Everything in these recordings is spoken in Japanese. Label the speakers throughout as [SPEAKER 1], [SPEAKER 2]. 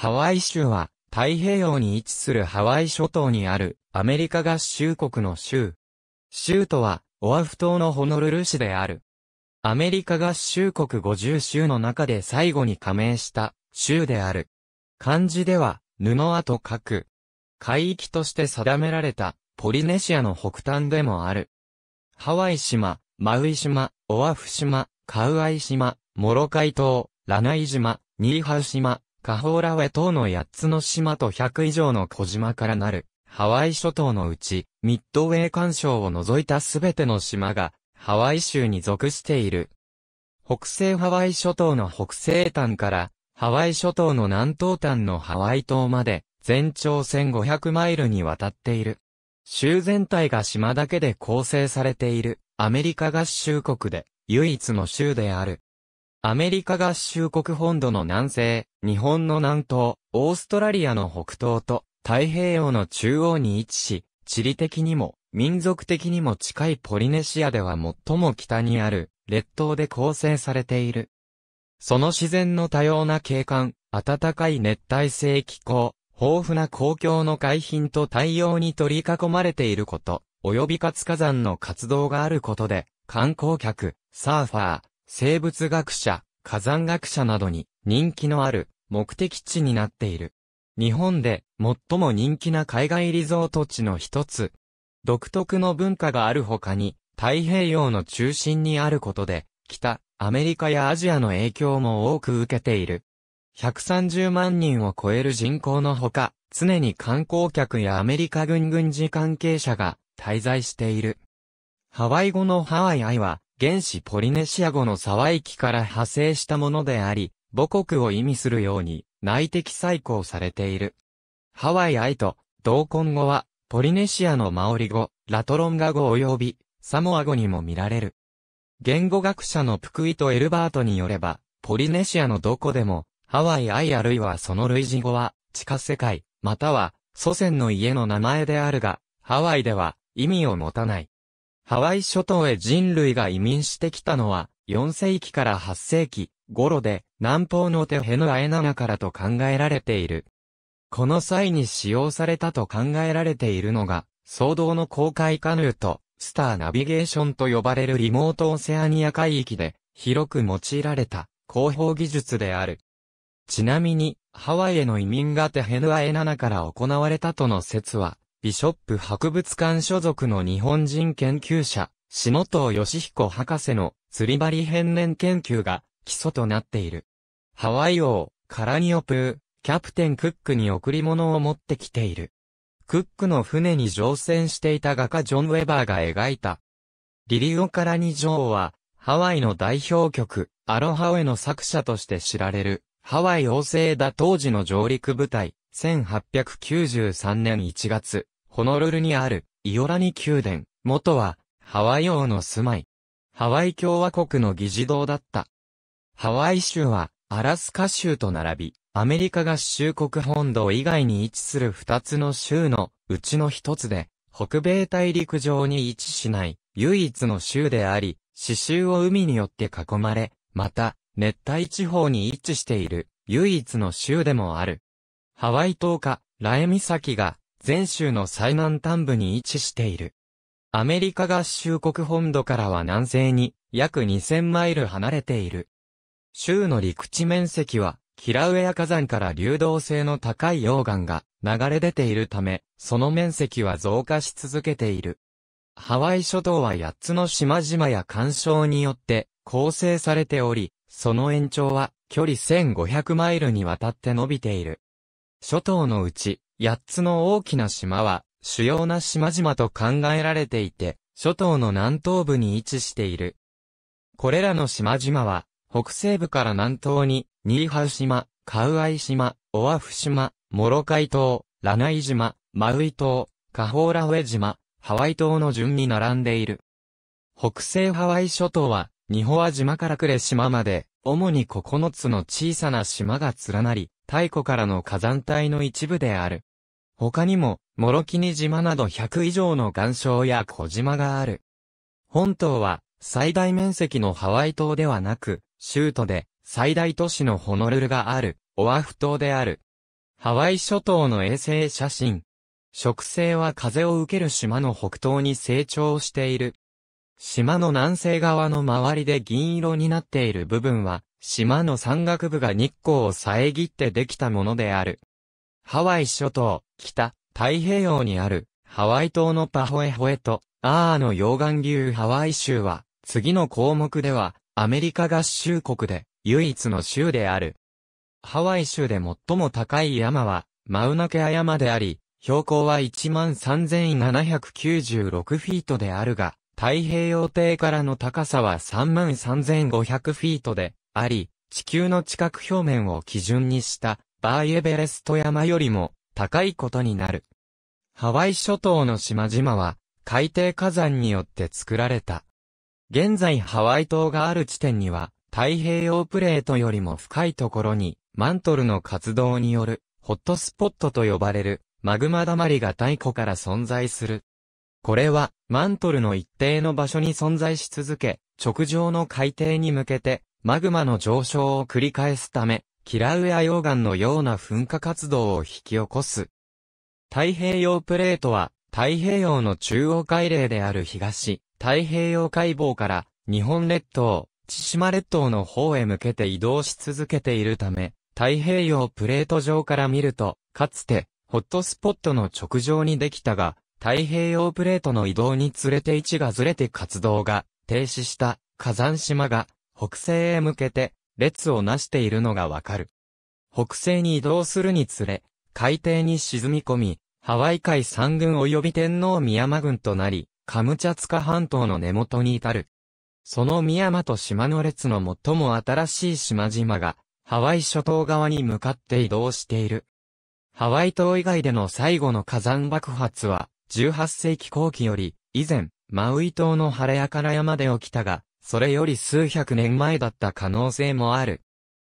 [SPEAKER 1] ハワイ州は、太平洋に位置するハワイ諸島にある、アメリカ合衆国の州。州都は、オアフ島のホノルル市である。アメリカ合衆国50州の中で最後に加盟した州である。漢字では、布跡と書く。海域として定められた、ポリネシアの北端でもある。ハワイ島、マウイ島、オアフ島、カウアイ島、モロカイ島、ラナイ島、ニーハウ島、カホーラウェ島の8つの島と100以上の小島からなる、ハワイ諸島のうち、ミッドウェー干渉を除いたすべての島が、ハワイ州に属している。北西ハワイ諸島の北西端から、ハワイ諸島の南東端のハワイ島まで、全長1500マイルにわたっている。州全体が島だけで構成されている、アメリカ合衆国で、唯一の州である。アメリカ合衆国本土の南西、日本の南東、オーストラリアの北東と太平洋の中央に位置し、地理的にも民族的にも近いポリネシアでは最も北にある列島で構成されている。その自然の多様な景観、暖かい熱帯性気候、豊富な公共の海浜と太陽に取り囲まれていること、及び活火山の活動があることで、観光客、サーファー、生物学者、火山学者などに人気のある目的地になっている。日本で最も人気な海外リゾート地の一つ。独特の文化がある他に、太平洋の中心にあることで、北、アメリカやアジアの影響も多く受けている。130万人を超える人口のほか、常に観光客やアメリカ軍軍事関係者が滞在している。ハワイ語のハワイアイは、原始ポリネシア語の沢域から派生したものであり、母国を意味するように内的再考されている。ハワイアイと同根語は、ポリネシアのマオリ語、ラトロンガ語及びサモア語にも見られる。言語学者のプクイとエルバートによれば、ポリネシアのどこでも、ハワイアイあるいはその類似語は、地下世界、または祖先の家の名前であるが、ハワイでは意味を持たない。ハワイ諸島へ人類が移民してきたのは、4世紀から8世紀頃で、南方のテヘヌアエナナからと考えられている。この際に使用されたと考えられているのが、騒動の公開カヌーと、スターナビゲーションと呼ばれるリモートオセアニア海域で、広く用いられた、広報技術である。ちなみに、ハワイへの移民がテヘヌアエナナから行われたとの説は、ビショップ博物館所属の日本人研究者、下藤義彦博士の釣り針変年研究が基礎となっている。ハワイ王、カラニオプー、キャプテンクックに贈り物を持ってきている。クックの船に乗船していた画家ジョン・ウェバーが描いた。リリオ・カラニ女王は、ハワイの代表曲、アロハオエの作者として知られる、ハワイ王政だ当時の上陸部隊、1893年1月、ホノルルにある、イオラニ宮殿、元は、ハワイ王の住まい。ハワイ共和国の議事堂だった。ハワイ州は、アラスカ州と並び、アメリカ合衆国本土以外に位置する二つの州のうちの一つで、北米大陸上に位置しない唯一の州であり、刺繍を海によって囲まれ、また、熱帯地方に位置している唯一の州でもある。ハワイ島か、ラエ岬が全州の最南端部に位置している。アメリカ合衆国本土からは南西に約2000マイル離れている。州の陸地面積はキラウエア火山から流動性の高い溶岩が流れ出ているため、その面積は増加し続けている。ハワイ諸島は8つの島々や干渉によって構成されており、その延長は距離1500マイルにわたって伸びている。諸島のうち八つの大きな島は、主要な島々と考えられていて、諸島の南東部に位置している。これらの島々は、北西部から南東に、ニーハウ島、カウアイ島、オアフ島、モロカイ島、ラナイ島、マウイ島、カホーラウェ島、ハワイ島の順に並んでいる。北西ハワイ諸島は、ニホア島からクレ島まで、主に9つの小さな島が連なり、太古からの火山帯の一部である。他にも、諸木島など100以上の岩礁や小島がある。本島は、最大面積のハワイ島ではなく、州都で、最大都市のホノルルがある、オアフ島である。ハワイ諸島の衛星写真。植生は風を受ける島の北東に成長している。島の南西側の周りで銀色になっている部分は、島の山岳部が日光を遮ってできたものである。ハワイ諸島、北、太平洋にある、ハワイ島のパホエホエと、アーの溶岩流ハワイ州は、次の項目では、アメリカ合衆国で、唯一の州である。ハワイ州で最も高い山は、マウナケア山であり、標高は13,796フィートであるが、太平洋底からの高さは33,500フィートであり、地球の地殻表面を基準にした、バーエベレスト山よりも高いことになる。ハワイ諸島の島々は、海底火山によって作られた。現在ハワイ島がある地点には、太平洋プレートよりも深いところに、マントルの活動による、ホットスポットと呼ばれる、マグマだまりが太古から存在する。これは、マントルの一定の場所に存在し続け、直上の海底に向けて、マグマの上昇を繰り返すため、キラウエア溶岩のような噴火活動を引き起こす。太平洋プレートは、太平洋の中央海嶺である東、太平洋海防から日本列島、千島列島の方へ向けて移動し続けているため、太平洋プレート上から見ると、かつて、ホットスポットの直上にできたが、太平洋プレートの移動につれて位置がずれて活動が停止した火山島が北西へ向けて列をなしているのがわかる。北西に移動するにつれ、海底に沈み込み、ハワイ海三軍及び天皇宮山軍となり、カムチャツカ半島の根元に至る。その宮山と島の列の最も新しい島々が、ハワイ諸島側に向かって移動している。ハワイ島以外での最後の火山爆発は、18世紀後期より、以前、マウイ島の晴れやから山で起きたが、それより数百年前だった可能性もある。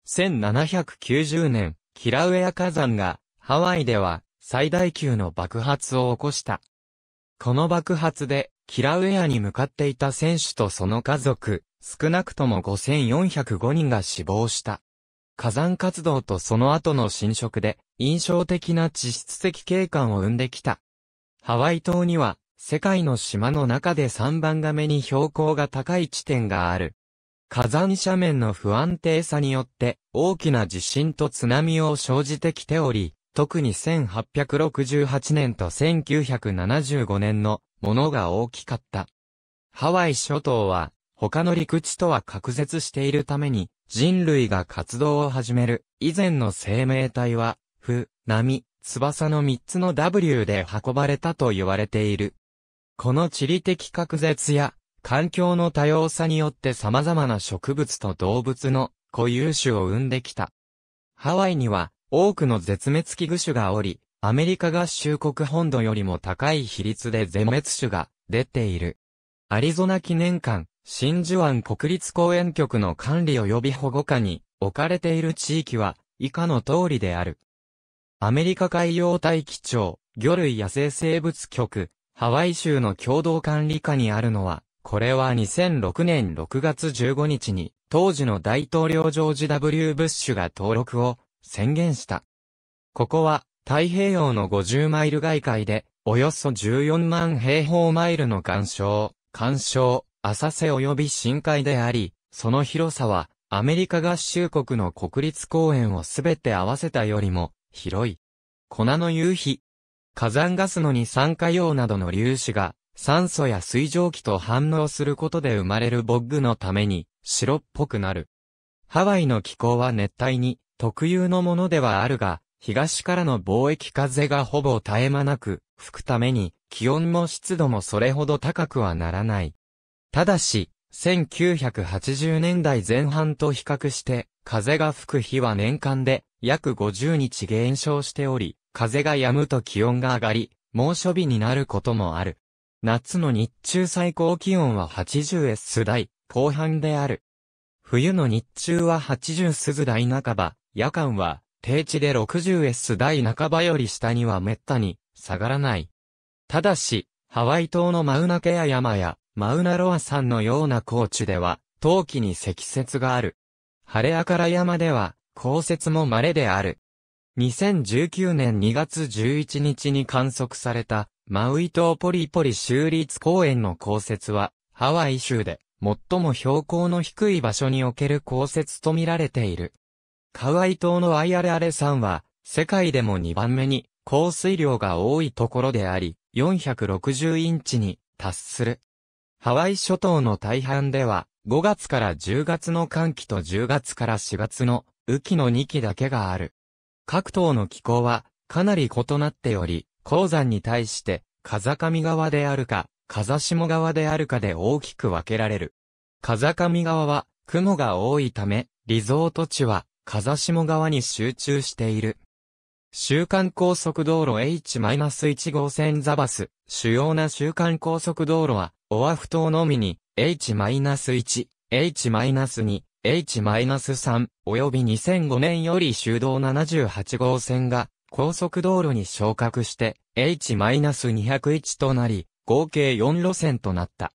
[SPEAKER 1] 1790年、キラウエア火山が、ハワイでは、最大級の爆発を起こした。この爆発で、キラウエアに向かっていた選手とその家族、少なくとも5405人が死亡した。火山活動とその後の侵食で、印象的な地質的景観を生んできた。ハワイ島には、世界の島の中で3番がに標高が高い地点がある。火山斜面の不安定さによって大きな地震と津波を生じてきており、特に1868年と1975年のものが大きかった。ハワイ諸島は他の陸地とは隔絶しているために人類が活動を始める以前の生命体は、不、波、翼の3つの W で運ばれたと言われている。この地理的隔絶や環境の多様さによって様々な植物と動物の固有種を生んできた。ハワイには多くの絶滅危惧種がおり、アメリカ合衆国本土よりも高い比率で全滅種が出ている。アリゾナ記念館、真珠湾国立公園局の管理及び保護下に置かれている地域は以下の通りである。アメリカ海洋大気庁、魚類野生生物局、ハワイ州の共同管理下にあるのは、これは2006年6月15日に、当時の大統領ジョージ W. ブッシュが登録を宣言した。ここは、太平洋の50マイル外海で、およそ14万平方マイルの岩礁、岩礁、浅瀬及び深海であり、その広さは、アメリカ合衆国の国立公園をすべて合わせたよりも、広い。粉の夕日、火山ガスの二酸化硫黄などの粒子が、酸素や水蒸気と反応することで生まれるボッグのために、白っぽくなる。ハワイの気候は熱帯に、特有のものではあるが、東からの貿易風がほぼ絶え間なく、吹くために、気温も湿度もそれほど高くはならない。ただし、1980年代前半と比較して、風が吹く日は年間で約50日減少しており、風が止むと気温が上がり、猛暑日になることもある。夏の日中最高気温は 80S 台、後半である。冬の日中は 80S 台半ば、夜間は低地で 60S 台半ばより下には滅多に下がらない。ただし、ハワイ島のマウナケア山やマウナロア山のような高地では、冬季に積雪がある。晴れ明から山では、降雪も稀である。2019年2月11日に観測された、マウイ島ポリポリ州立公園の降雪は、ハワイ州で、最も標高の低い場所における降雪と見られている。カワイ島のアイアレアレ山は、世界でも2番目に、降水量が多いところであり、460インチに達する。ハワイ諸島の大半では、5月から10月の寒気と10月から4月の雨季の2期だけがある。各島の気候はかなり異なっており、鉱山に対して風上側であるか、風下側であるかで大きく分けられる。風上側は雲が多いため、リゾート地は風下側に集中している。週間高速道路 H-1 号線ザバス、主要な週間高速道路は、オアフ島のみに、H-1、H-2、H-3 及び2005年より修道78号線が高速道路に昇格して H-201 となり、合計4路線となった。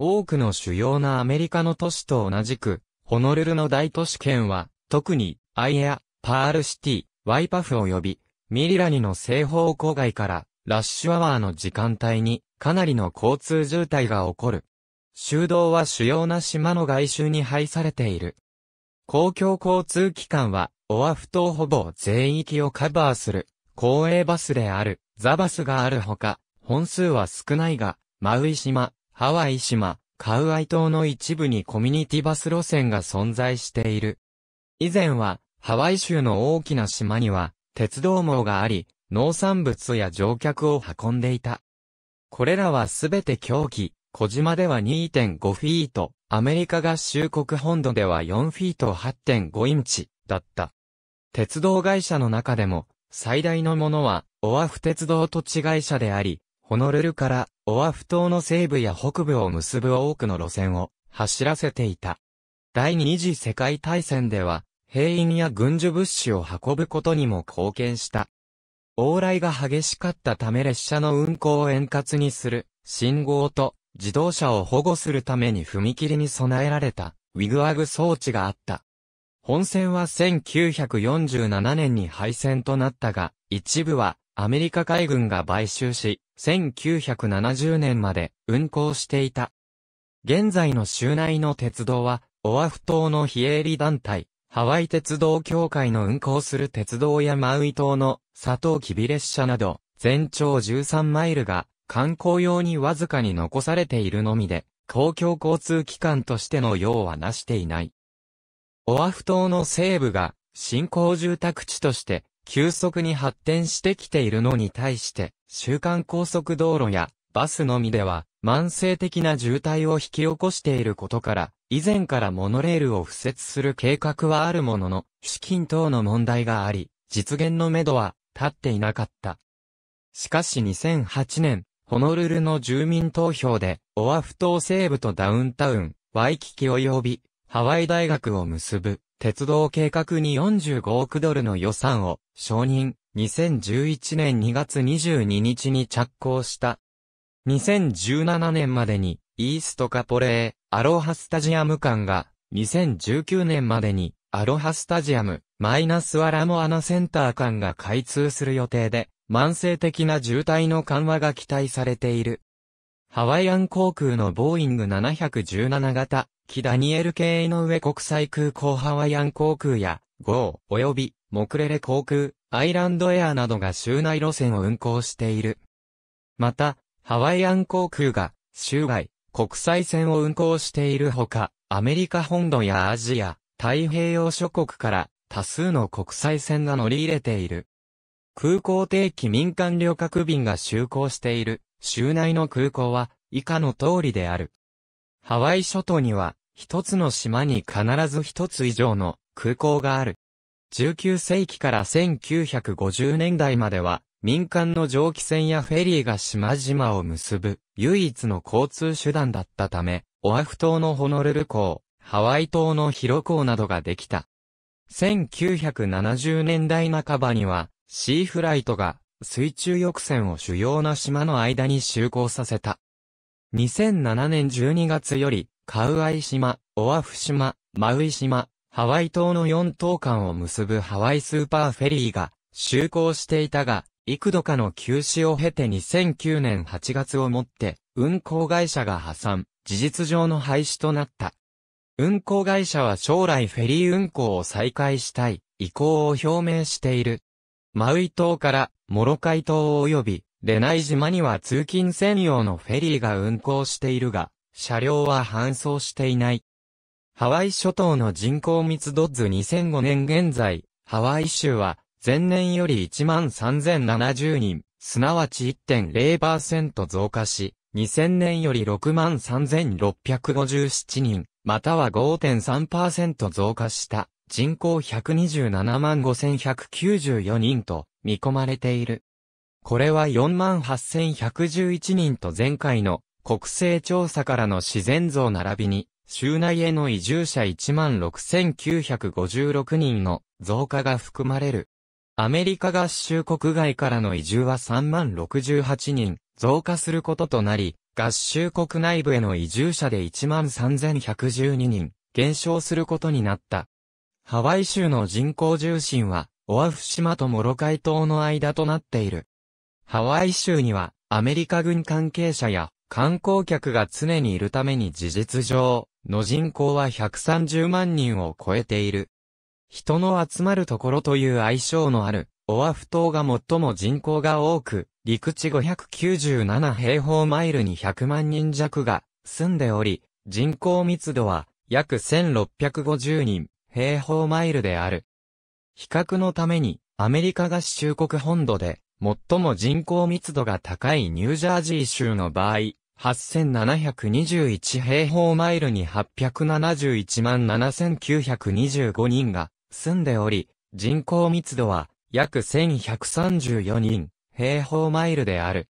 [SPEAKER 1] 多くの主要なアメリカの都市と同じく、ホノルルの大都市圏は、特に、アイエア、パールシティ、ワイパフ及び、ミリラニの西方郊外から、ラッシュアワーの時間帯に、かなりの交通渋滞が起こる。修道は主要な島の外周に配されている。公共交通機関は、オアフ島ほぼ全域をカバーする、公営バスである、ザバスがあるほか、本数は少ないが、マウイ島、ハワイ島、カウアイ島の一部にコミュニティバス路線が存在している。以前は、ハワイ州の大きな島には、鉄道網があり、農産物や乗客を運んでいた。これらはすべて狂気、小島では2.5フィート、アメリカ合衆国本土では4フィート8.5インチだった。鉄道会社の中でも最大のものはオアフ鉄道土地会社であり、ホノルルからオアフ島の西部や北部を結ぶ多くの路線を走らせていた。第二次世界大戦では兵員や軍需物資を運ぶことにも貢献した。往来が激しかったため列車の運行を円滑にする信号と自動車を保護するために踏切に備えられたウィグアグ装置があった。本線は1947年に廃線となったが、一部はアメリカ海軍が買収し、1970年まで運行していた。現在の州内の鉄道は、オアフ島の非営利団体、ハワイ鉄道協会の運行する鉄道やマウイ島の佐藤キビ列車など、全長13マイルが観光用にわずかに残されているのみで、公共交通機関としての用はなしていない。オアフ島の西部が新興住宅地として急速に発展してきているのに対して、週間高速道路やバスのみでは慢性的な渋滞を引き起こしていることから、以前からモノレールを付設する計画はあるものの、資金等の問題があり、実現のめどは立っていなかった。しかし2008年、ホノルルの住民投票で、オアフ島西部とダウンタウン、ワイキキ及び、ハワイ大学を結ぶ、鉄道計画に45億ドルの予算を、承認、2011年2月22日に着工した。2017年までに、イーストカポレー、アロハスタジアム間が、2019年までに、アロハスタジアム、マイナスワラモアナセンター間が開通する予定で、慢性的な渋滞の緩和が期待されている。ハワイアン航空のボーイング717型、キダニエル系の上国際空港ハワイアン航空や、GO、及び、モクレレ航空、アイランドエアなどが州内路線を運行している。また、ハワイアン航空が、州外、国際線を運行しているほか、アメリカ本土やアジア、太平洋諸国から多数の国際線が乗り入れている。空港定期民間旅客便が就航している州内の空港は以下の通りである。ハワイ諸島には一つの島に必ず一つ以上の空港がある。19世紀から1950年代までは民間の蒸気船やフェリーが島々を結ぶ唯一の交通手段だったため、オアフ島のホノルル港、ハワイ島のヒロ港などができた。1970年代半ばにはシーフライトが水中浴船を主要な島の間に就航させた。2007年12月より、カウアイ島、オアフ島、マウイ島、ハワイ島の4島間を結ぶハワイスーパーフェリーが就航していたが、幾度かの休止を経て2009年8月をもって、運航会社が破産、事実上の廃止となった。運航会社は将来フェリー運航を再開したい、意向を表明している。マウイ島からモロカイ島及びレナイ島には通勤専用のフェリーが運行しているが、車両は搬送していない。ハワイ諸島の人口密度図2005年現在、ハワイ州は前年より13,070人、すなわち1.0%増加し、2000年より63,657人、または5.3%増加した。人口127万5194人と見込まれている。これは4万8111人と前回の国勢調査からの自然像並びに、州内への移住者1万6956人の増加が含まれる。アメリカ合衆国外からの移住は3万68人増加することとなり、合衆国内部への移住者で1万3112人減少することになった。ハワイ州の人口重心は、オアフ島とモロカイ島の間となっている。ハワイ州には、アメリカ軍関係者や観光客が常にいるために事実上、の人口は130万人を超えている。人の集まるところという愛称のある、オアフ島が最も人口が多く、陸地597平方マイルに100万人弱が住んでおり、人口密度は約1650人。平方マイルである。比較のために、アメリカ合衆国本土で、最も人口密度が高いニュージャージー州の場合、8721平方マイルに871万7925人が住んでおり、人口密度は約1134人平方マイルである。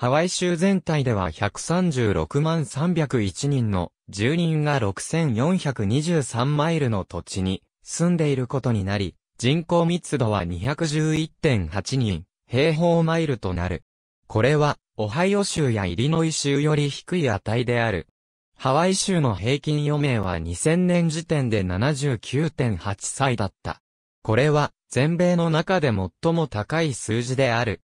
[SPEAKER 1] ハワイ州全体では136万301人の住人が6423マイルの土地に住んでいることになり、人口密度は211.8人平方マイルとなる。これは、オハイオ州やイリノイ州より低い値である。ハワイ州の平均余命は2000年時点で79.8歳だった。これは、全米の中で最も高い数字である。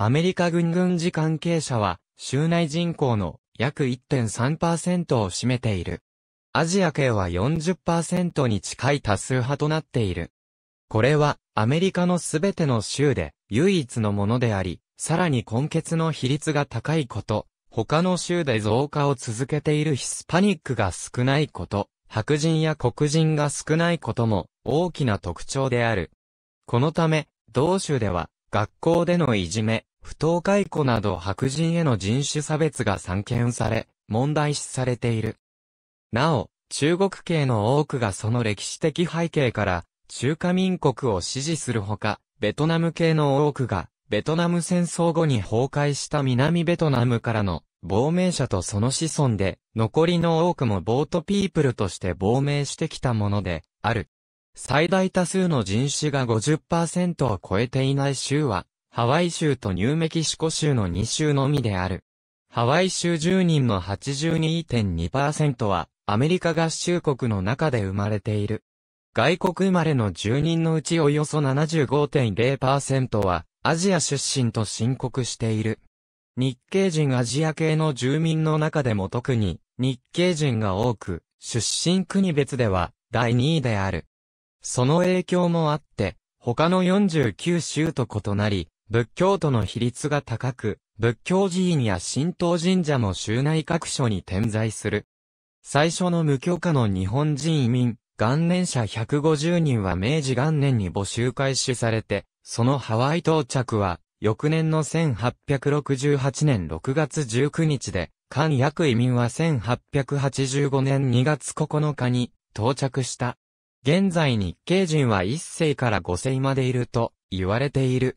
[SPEAKER 1] アメリカ軍軍事関係者は、州内人口の約1.3%を占めている。アジア系は40%に近い多数派となっている。これは、アメリカのすべての州で唯一のものであり、さらに根血の比率が高いこと、他の州で増加を続けているヒスパニックが少ないこと、白人や黒人が少ないことも大きな特徴である。このため、同州では学校でのいじめ、不当解雇など白人への人種差別が散見され、問題視されている。なお、中国系の多くがその歴史的背景から、中華民国を支持するほか、ベトナム系の多くが、ベトナム戦争後に崩壊した南ベトナムからの亡命者とその子孫で、残りの多くもボートピープルとして亡命してきたもので、ある。最大多数の人種が50%を超えていない州は、ハワイ州とニューメキシコ州の2州のみである。ハワイ州住人の82.2%は、アメリカ合衆国の中で生まれている。外国生まれの住人のうちおよそ75.0%は、アジア出身と申告している。日系人アジア系の住民の中でも特に、日系人が多く、出身国別では、第2位である。その影響もあって、他の49州と異なり、仏教徒の比率が高く、仏教寺院や神道神社も州内各所に点在する。最初の無許可の日本人移民、元年者150人は明治元年に募集開始されて、そのハワイ到着は、翌年の1868年6月19日で、関約移民は1885年2月9日に到着した。現在日系人は1世から5世までいると言われている。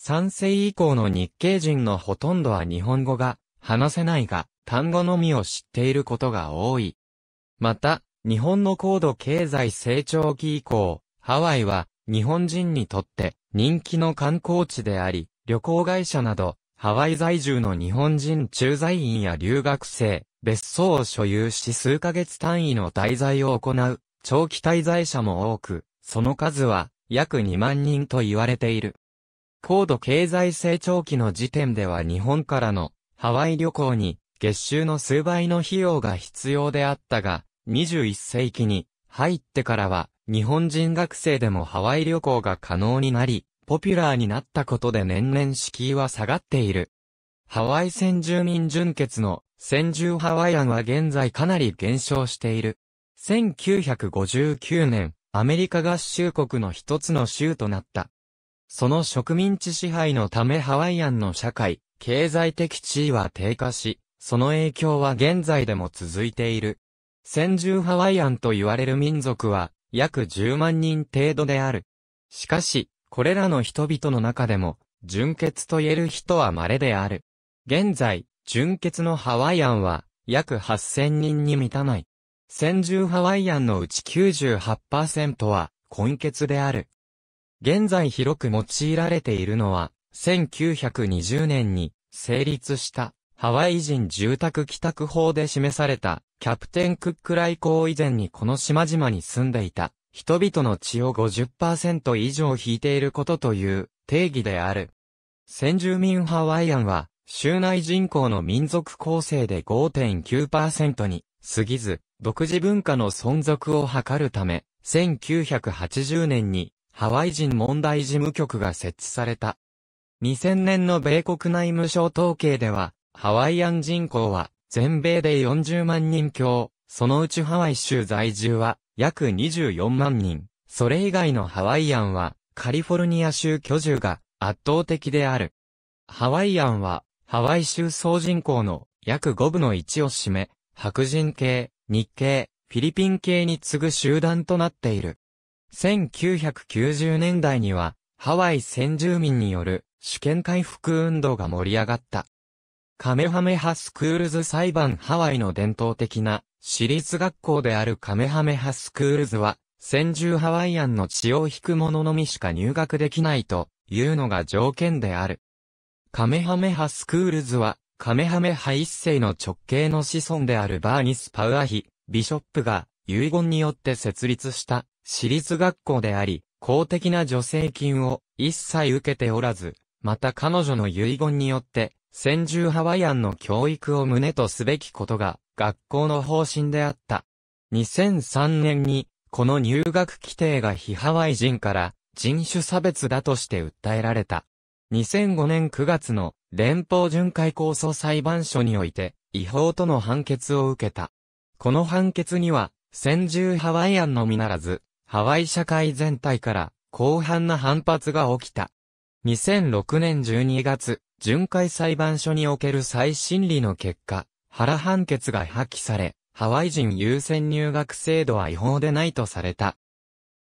[SPEAKER 1] 三世以降の日系人のほとんどは日本語が話せないが、単語のみを知っていることが多い。また、日本の高度経済成長期以降、ハワイは日本人にとって人気の観光地であり、旅行会社など、ハワイ在住の日本人駐在員や留学生、別荘を所有し数ヶ月単位の滞在を行う、長期滞在者も多く、その数は約2万人と言われている。高度経済成長期の時点では日本からのハワイ旅行に月収の数倍の費用が必要であったが、21世紀に入ってからは日本人学生でもハワイ旅行が可能になり、ポピュラーになったことで年々敷居は下がっている。ハワイ先住民純血の先住ハワイアンは現在かなり減少している。1959年、アメリカ合衆国の一つの州となった。その植民地支配のためハワイアンの社会、経済的地位は低下し、その影響は現在でも続いている。先住ハワイアンと言われる民族は、約10万人程度である。しかし、これらの人々の中でも、純血と言える人は稀である。現在、純血のハワイアンは、約8000人に満たない。先住ハワイアンのうち98%は、混血である。現在広く用いられているのは、1920年に成立したハワイ人住宅帰宅法で示されたキャプテンクック来航以前にこの島々に住んでいた人々の血を50%以上引いていることという定義である。先住民ハワイアンは州内人口の民族構成で5.9%に過ぎず独自文化の存続を図るため1980年にハワイ人問題事務局が設置された。2000年の米国内務省統計では、ハワイアン人口は全米で40万人強、そのうちハワイ州在住は約24万人、それ以外のハワイアンはカリフォルニア州居住が圧倒的である。ハワイアンはハワイ州総人口の約5分の1を占め、白人系、日系、フィリピン系に次ぐ集団となっている。1990年代には、ハワイ先住民による主権回復運動が盛り上がった。カメハメハスクールズ裁判ハワイの伝統的な私立学校であるカメハメハスクールズは、先住ハワイアンの血を引く者のみしか入学できないというのが条件である。カメハメハスクールズは、カメハメハ一世の直系の子孫であるバーニス・パウアヒ、ビショップが遺言によって設立した私立学校であり、公的な助成金を一切受けておらず、また彼女の遺言によって、先住ハワイアンの教育を旨とすべきことが学校の方針であった。2003年に、この入学規定が非ハワイ人から人種差別だとして訴えられた。2005年9月の連邦巡回構想裁判所において違法との判決を受けた。この判決には先住ハワイアンのみならず、ハワイ社会全体から広範な反発が起きた。2006年12月、巡回裁判所における再審理の結果、原判決が破棄され、ハワイ人優先入学制度は違法でないとされた。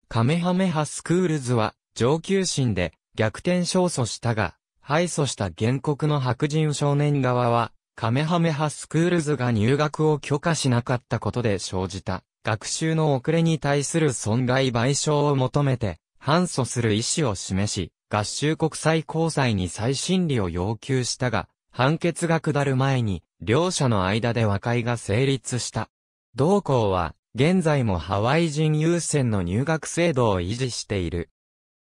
[SPEAKER 1] カメハメハスクールズは上級審で逆転勝訴したが、敗訴した原告の白人少年側は、カメハメハスクールズが入学を許可しなかったことで生じた学習の遅れに対する損害賠償を求めて、反訴する意思を示し、合衆国際交際に再審理を要求したが、判決が下る前に、両者の間で和解が成立した。同校は、現在もハワイ人優先の入学制度を維持している。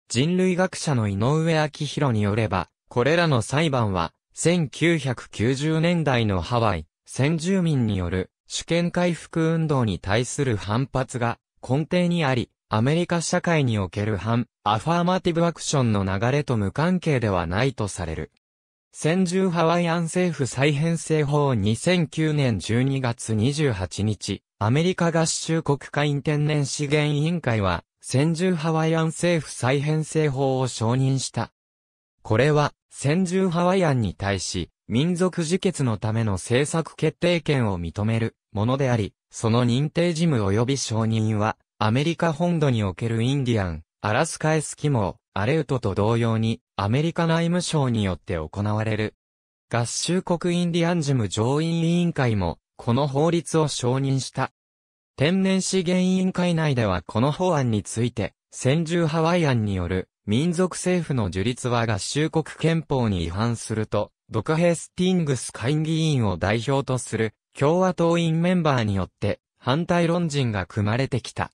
[SPEAKER 1] 人類学者の井上明宏によれば、これらの裁判は、1990年代のハワイ、先住民による主権回復運動に対する反発が根底にあり、アメリカ社会における反、アファーマティブアクションの流れと無関係ではないとされる。先住ハワイアン政府再編成法2009年12月28日、アメリカ合衆国会天然資源委員会は、先住ハワイアン政府再編成法を承認した。これは、先住ハワイアンに対し、民族自決のための政策決定権を認めるものであり、その認定事務及び承認は、アメリカ本土におけるインディアン、アラスカエスキモー、アレウトと同様に、アメリカ内務省によって行われる。合衆国インディアン事務上院委員会も、この法律を承認した。天然資源委員会内ではこの法案について、先住ハワイアンによる民族政府の樹立は合衆国憲法に違反すると、ドクヘスティングス会議員を代表とする共和党員メンバーによって反対論人が組まれてきた。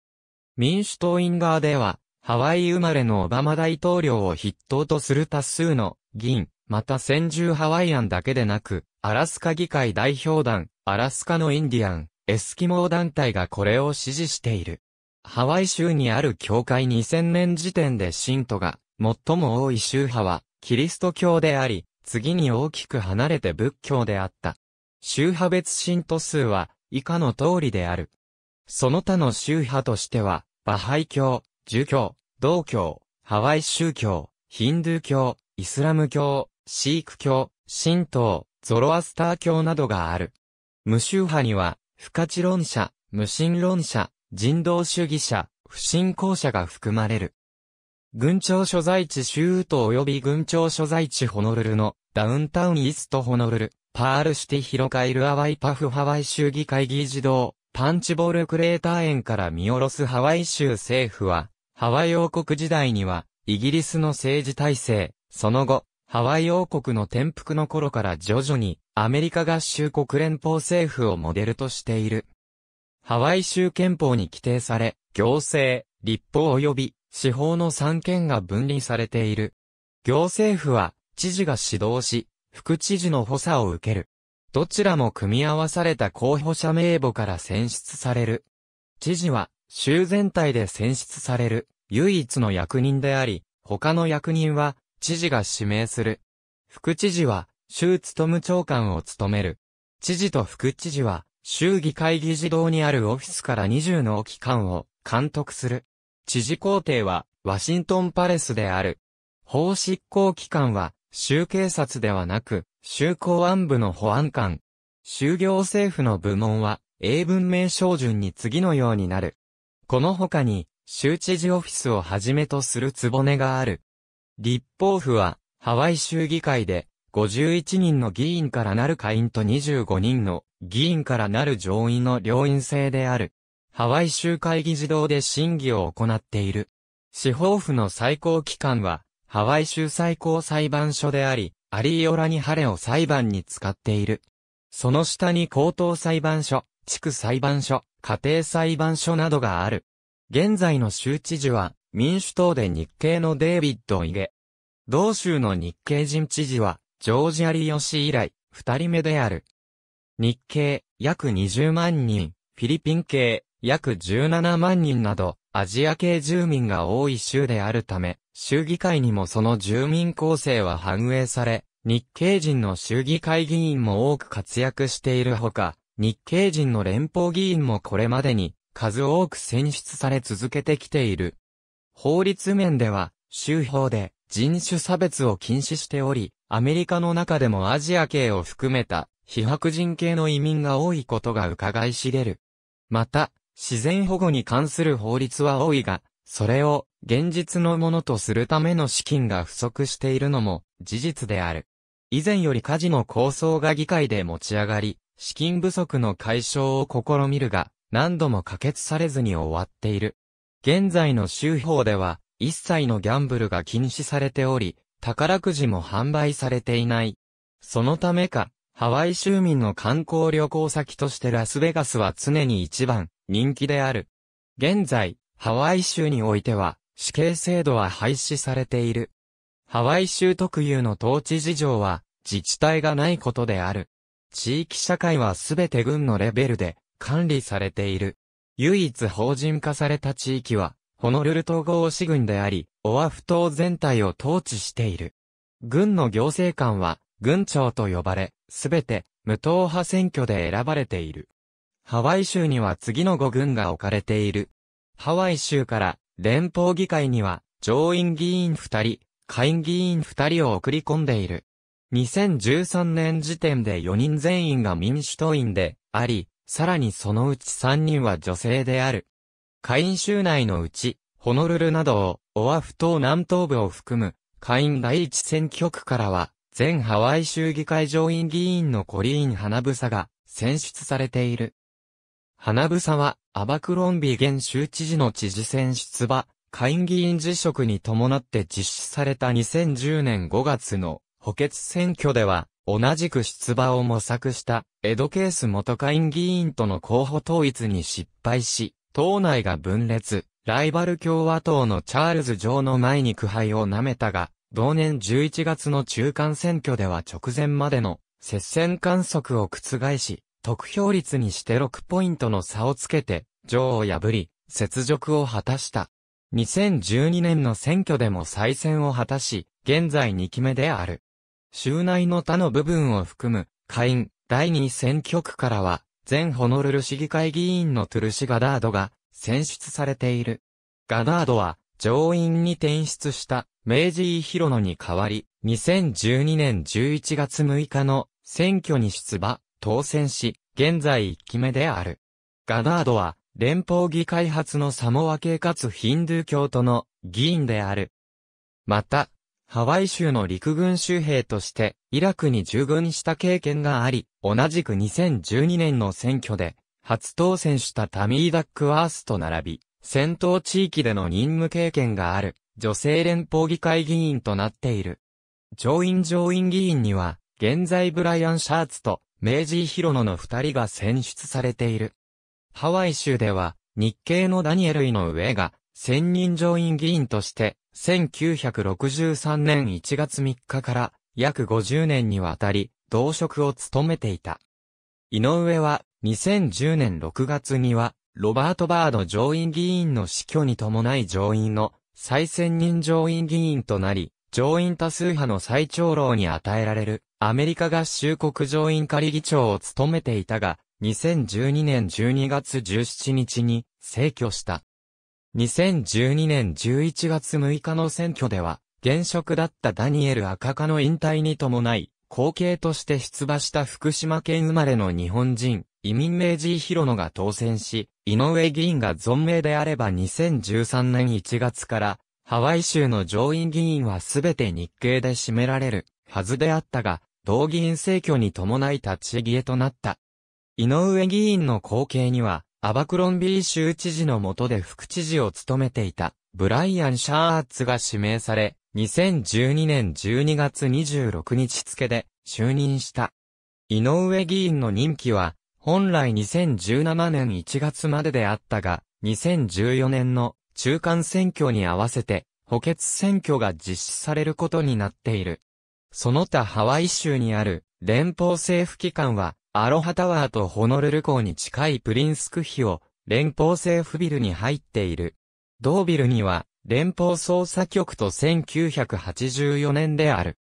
[SPEAKER 1] 民主党員側では、ハワイ生まれのオバマ大統領を筆頭とする多数の議員、また先住ハワイアンだけでなく、アラスカ議会代表団、アラスカのインディアン、エスキモー団体がこれを支持している。ハワイ州にある教会2000年時点で信徒が最も多い宗派はキリスト教であり、次に大きく離れて仏教であった。宗派別信徒数は以下の通りである。その他の宗派としては、バハイ教、儒教、道教、ハワイ宗教、ヒンドゥー教、イスラム教、シーク教、神道、ゾロアスター教などがある。無宗派には、不可知論者、無神論者、人道主義者、不信仰者が含まれる。軍庁所在地州都及び軍庁所在地ホノルルのダウンタウンイーストホノルル、パールシティ広カイルアワイパフハワイ州議会議事堂、パンチボールクレーター園から見下ろすハワイ州政府は、ハワイ王国時代には、イギリスの政治体制、その後、ハワイ王国の転覆の頃から徐々に、アメリカ合衆国連邦政府をモデルとしている。ハワイ州憲法に規定され、行政、立法及び司法の三権が分離されている。行政府は、知事が指導し、副知事の補佐を受ける。どちらも組み合わされた候補者名簿から選出される。知事は、州全体で選出される、唯一の役人であり、他の役人は、知事が指名する。副知事は、州務長官を務める。知事と副知事は、衆議会議事堂にあるオフィスから20の機関を監督する。知事公邸はワシントンパレスである。法執行機関は州警察ではなく州公安部の保安官。州行政府の部門は英文名称順に次のようになる。この他に州知事オフィスをはじめとするつぼねがある。立法府はハワイ州議会で51人の議員からなる会員と25人の議員からなる上院の両院制である。ハワイ州会議事堂で審議を行っている。司法府の最高機関は、ハワイ州最高裁判所であり、アリーオラにハレを裁判に使っている。その下に高等裁判所、地区裁判所、家庭裁判所などがある。現在の州知事は、民主党で日系のデイビッド・イゲ。同州の日系人知事は、ジョージ・アリヨシ以来、二人目である。日系約20万人、フィリピン系約17万人など、アジア系住民が多い州であるため、州議会にもその住民構成は反映され、日系人の州議会議員も多く活躍しているほか、日系人の連邦議員もこれまでに数多く選出され続けてきている。法律面では、州法で人種差別を禁止しており、アメリカの中でもアジア系を含めた非白人系の移民が多いことが伺い知れる。また、自然保護に関する法律は多いが、それを現実のものとするための資金が不足しているのも事実である。以前より家事の構想が議会で持ち上がり、資金不足の解消を試みるが、何度も可決されずに終わっている。現在の州法では、一切のギャンブルが禁止されており、宝くじも販売されていない。そのためか、ハワイ州民の観光旅行先としてラスベガスは常に一番人気である。現在、ハワイ州においては死刑制度は廃止されている。ハワイ州特有の統治事情は自治体がないことである。地域社会はすべて軍のレベルで管理されている。唯一法人化された地域は、ホノルル統合志軍であり、オアフ島全体を統治している。軍の行政官は、軍長と呼ばれ、すべて無党派選挙で選ばれている。ハワイ州には次の5軍が置かれている。ハワイ州から連邦議会には上院議員2人、下院議員2人を送り込んでいる。2013年時点で4人全員が民主党員であり、さらにそのうち3人は女性である。下院州内のうち、ホノルルなどを、オアフ島南東部を含む、下院第一選挙区からは、全ハワイ州議会上院議員のコリーン・花房が選出されている。花房は、アバクロンビ現州知事の知事選出馬、下院議員辞職に伴って実施された2010年5月の補欠選挙では、同じく出馬を模索した、エドケース元下院議員との候補統一に失敗し、党内が分裂、ライバル共和党のチャールズ・ジョーの前に苦杯を舐めたが、同年11月の中間選挙では直前までの接戦観測を覆し、得票率にして6ポイントの差をつけて、女王を破り、雪辱を果たした。2012年の選挙でも再選を果たし、現在2期目である。州内の他の部分を含む、下院、第2選挙区からは、前ホノルル市議会議員のトゥルシ・ガダードが選出されている。ガダードは、上院に転出した明治井広野に代わり、2012年11月6日の選挙に出馬、当選し、現在1期目である。ガダードは、連邦議会発のサモア系かつヒンドゥー教徒の議員である。また、ハワイ州の陸軍州兵として、イラクに従軍した経験があり、同じく2012年の選挙で、初当選したタミー・ダックワースと並び、戦闘地域での任務経験がある、女性連邦議会議員となっている。上院上院議員には、現在ブライアン・シャーツと、メイジー・ヒロノの二人が選出されている。ハワイ州では、日系のダニエル・イの上が、専任上院議員として、1963年1月3日から、約50年にわたり、同職を務めていた。井上は、2010年6月には、ロバート・バード上院議員の死去に伴い上院の再選任上院議員となり、上院多数派の最長老に与えられる、アメリカ合衆国上院仮議長を務めていたが、2012年12月17日に、逝去した。2012年11月6日の選挙では、現職だったダニエル・赤カの引退に伴い、後継として出馬した福島県生まれの日本人、移民名ジー広野が当選し、井上議員が存命であれば2013年1月から、ハワイ州の上院議員はすべて日系で占められるはずであったが、同議員選挙に伴い立ち消えとなった。井上議員の後継には、アバクロンビー州知事の下で副知事を務めていた、ブライアン・シャーツが指名され、2012年12月26日付で就任した。井上議員の任期は本来2017年1月までであったが、2014年の中間選挙に合わせて補欠選挙が実施されることになっている。その他ハワイ州にある連邦政府機関はアロハタワーとホノルル港に近いプリンスク比を連邦政府ビルに入っている。同ビルには連邦捜査局と1984年である。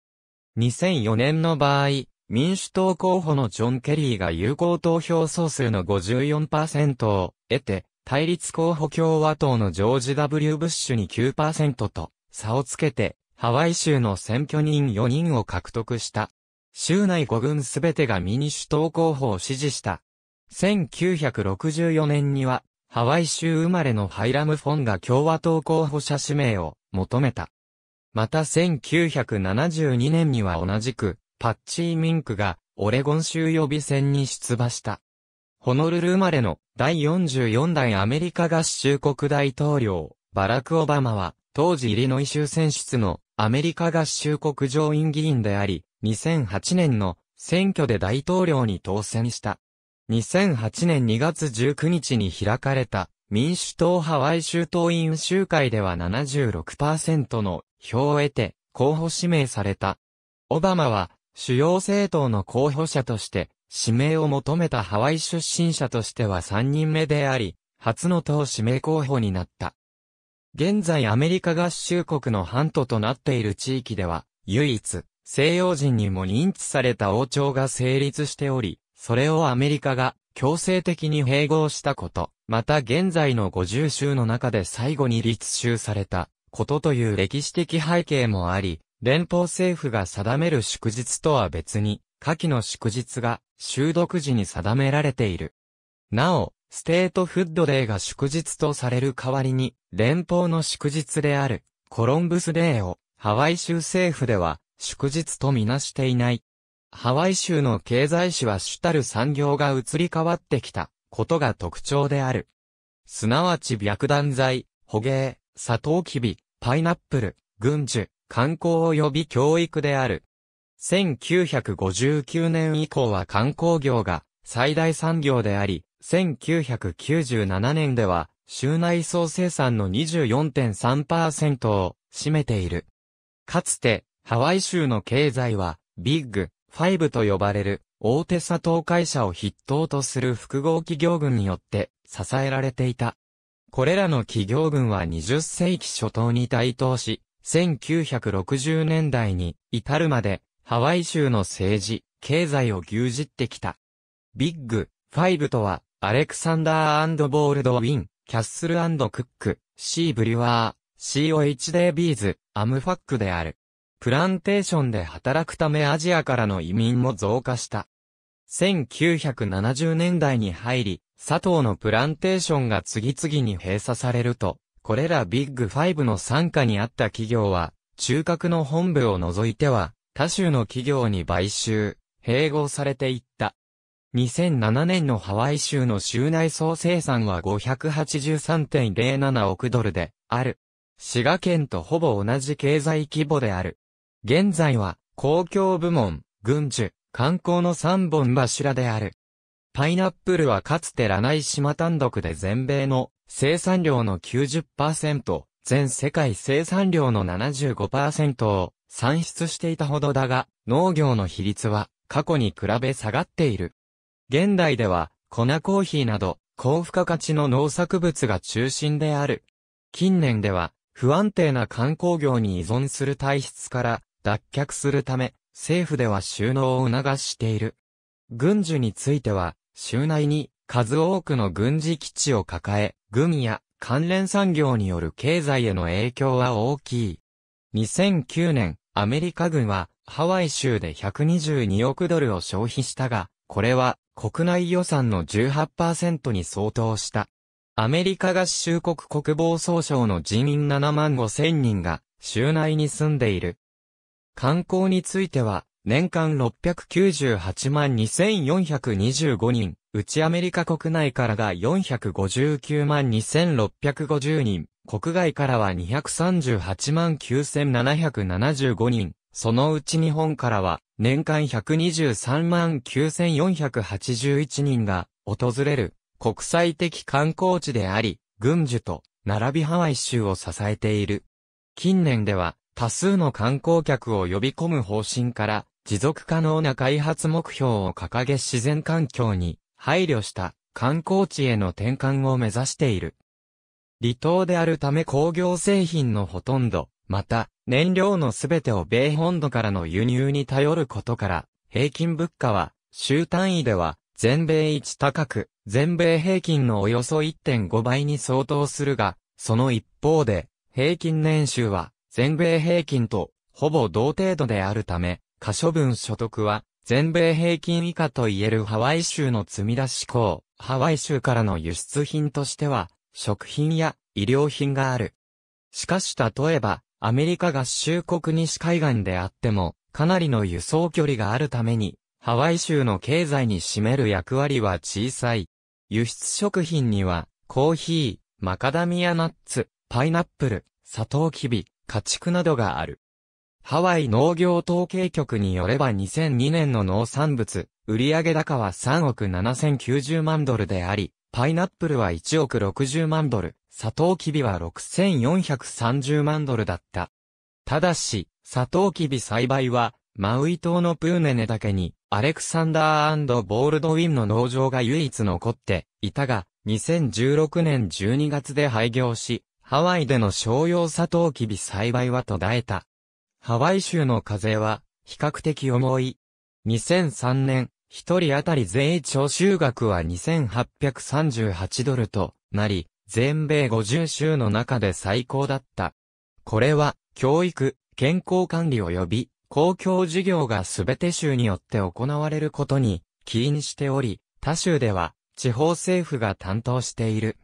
[SPEAKER 1] 2004年の場合、民主党候補のジョン・ケリーが有効投票総数の54%を得て、対立候補共和党のジョージ・ W・ ブッシュに9%と差をつけて、ハワイ州の選挙人4人を獲得した。州内5軍すべてが民主党候補を支持した。1964年には、ハワイ州生まれのハイラム・フォンが共和党候補者指名を求めた。また1972年には同じく、パッチー・ミンクがオレゴン州予備選に出馬した。ホノルル生まれの第44代アメリカ合衆国大統領、バラク・オバマは、当時イリノイ州選出のアメリカ合衆国上院議員であり、2008年の選挙で大統領に当選した。2008年2月19日に開かれた民主党ハワイ州党員集会では76%の票を得て候補指名された。オバマは主要政党の候補者として、指名を求めたハワイ出身者としては3人目であり、初の党指名候補になった。現在アメリカ合衆国の半島となっている地域では、唯一、西洋人にも認知された王朝が成立しており、それをアメリカが強制的に併合したこと、また現在の50州の中で最後に立州されたことという歴史的背景もあり、連邦政府が定める祝日とは別に、下記の祝日が、収録時に定められている。なお、ステートフッドデーが祝日とされる代わりに、連邦の祝日である、コロンブスデーを、ハワイ州政府では、祝日とみなしていない。ハワイ州の経済史は主たる産業が移り変わってきた、ことが特徴である。すなわち白断剤、捕鯨、サトウキビ、パイナップル、軍需、観光及び教育である。1959年以降は観光業が最大産業であり、1997年では、州内総生産の24.3%を占めている。かつて、ハワイ州の経済は、ビッグ、ファイブと呼ばれる、大手砂糖会社を筆頭とする複合企業群によって支えられていた。これらの企業群は20世紀初頭に台頭し、1960年代に至るまでハワイ州の政治、経済を牛耳ってきた。ビッグ、ファイブとは、アレクサンダーボールドウィン、キャッスルクック、シー・ブリュワー、COH デービーズ、アムファックである。プランテーションで働くためアジアからの移民も増加した。1970年代に入り、佐藤のプランテーションが次々に閉鎖されると、これらビッグ5の傘下にあった企業は、中核の本部を除いては、他州の企業に買収、併合されていった。2007年のハワイ州の州内総生産は583.07億ドルである。滋賀県とほぼ同じ経済規模である。現在は公共部門、軍需、観光の三本柱である。パイナップルはかつてラナイ島単独で全米の生産量の90%、全世界生産量の75%を産出していたほどだが、農業の比率は過去に比べ下がっている。現代では、粉コーヒーなど、高付加価値の農作物が中心である。近年では、不安定な観光業に依存する体質から脱却するため、政府では収納を促している。軍需については、州内に数多くの軍事基地を抱え、軍や関連産業による経済への影響は大きい。2009年、アメリカ軍はハワイ州で122億ドルを消費したが、これは国内予算の18%に相当した。アメリカ合衆国国防総省の人員7万5千人が州内に住んでいる。観光については、年間698万2425人、うちアメリカ国内からが459万2650人、国外からは238万9775人、そのうち日本からは年間123万9481人が訪れる国際的観光地であり、軍需と並びハワイ州を支えている。近年では多数の観光客を呼び込む方針から持続可能な開発目標を掲げ自然環境に配慮した観光地への転換を目指している。離島であるため工業製品のほとんど、また燃料のすべてを米本土からの輸入に頼ることから、平均物価は週単位では全米一高く、全米平均のおよそ1.5倍に相当するが、その一方で、平均年収は全米平均とほぼ同程度であるため、可処分所得は、全米平均以下と言えるハワイ州の積み出し港、ハワイ州からの輸出品としては、食品や医療品がある。しかし例えば、アメリカ合衆国西海岸であっても、かなりの輸送距離があるために、ハワイ州の経済に占める役割は小さい。輸出食品には、コーヒー、マカダミアナッツ、パイナップル、サトウキビ、家畜などがある。ハワイ農業統計局によれば2002年の農産物、売上高は3億7090万ドルであり、パイナップルは1億60万ドル、サトウキビは6430万ドルだった。ただし、サトウキビ栽培は、マウイ島のプーネネだけに、アレクサンダーボールドウィンの農場が唯一残っていたが、2016年12月で廃業し、ハワイでの商用サトウキビ栽培は途絶えた。ハワイ州の課税は、比較的重い。2003年、一人当たり税徴収額は2838ドルとなり、全米50州の中で最高だった。これは、教育、健康管理及び、公共事業が全て州によって行われることに、起因しており、他州では、地方政府が担当している。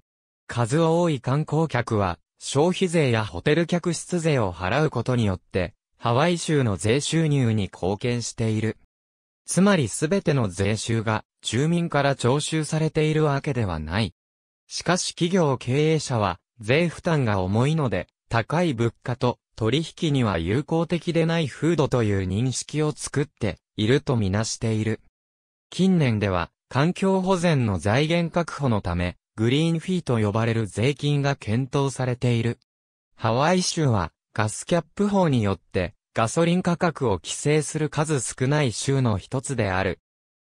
[SPEAKER 1] 数多い観光客は、消費税やホテル客室税を払うことによって、ハワイ州の税収入に貢献している。つまりすべての税収が住民から徴収されているわけではない。しかし企業経営者は税負担が重いので高い物価と取引には友好的でない風土という認識を作っているとみなしている。近年では環境保全の財源確保のためグリーンフィーと呼ばれる税金が検討されている。ハワイ州はガスキャップ法によって、ガソリン価格を規制する数少ない州の一つである。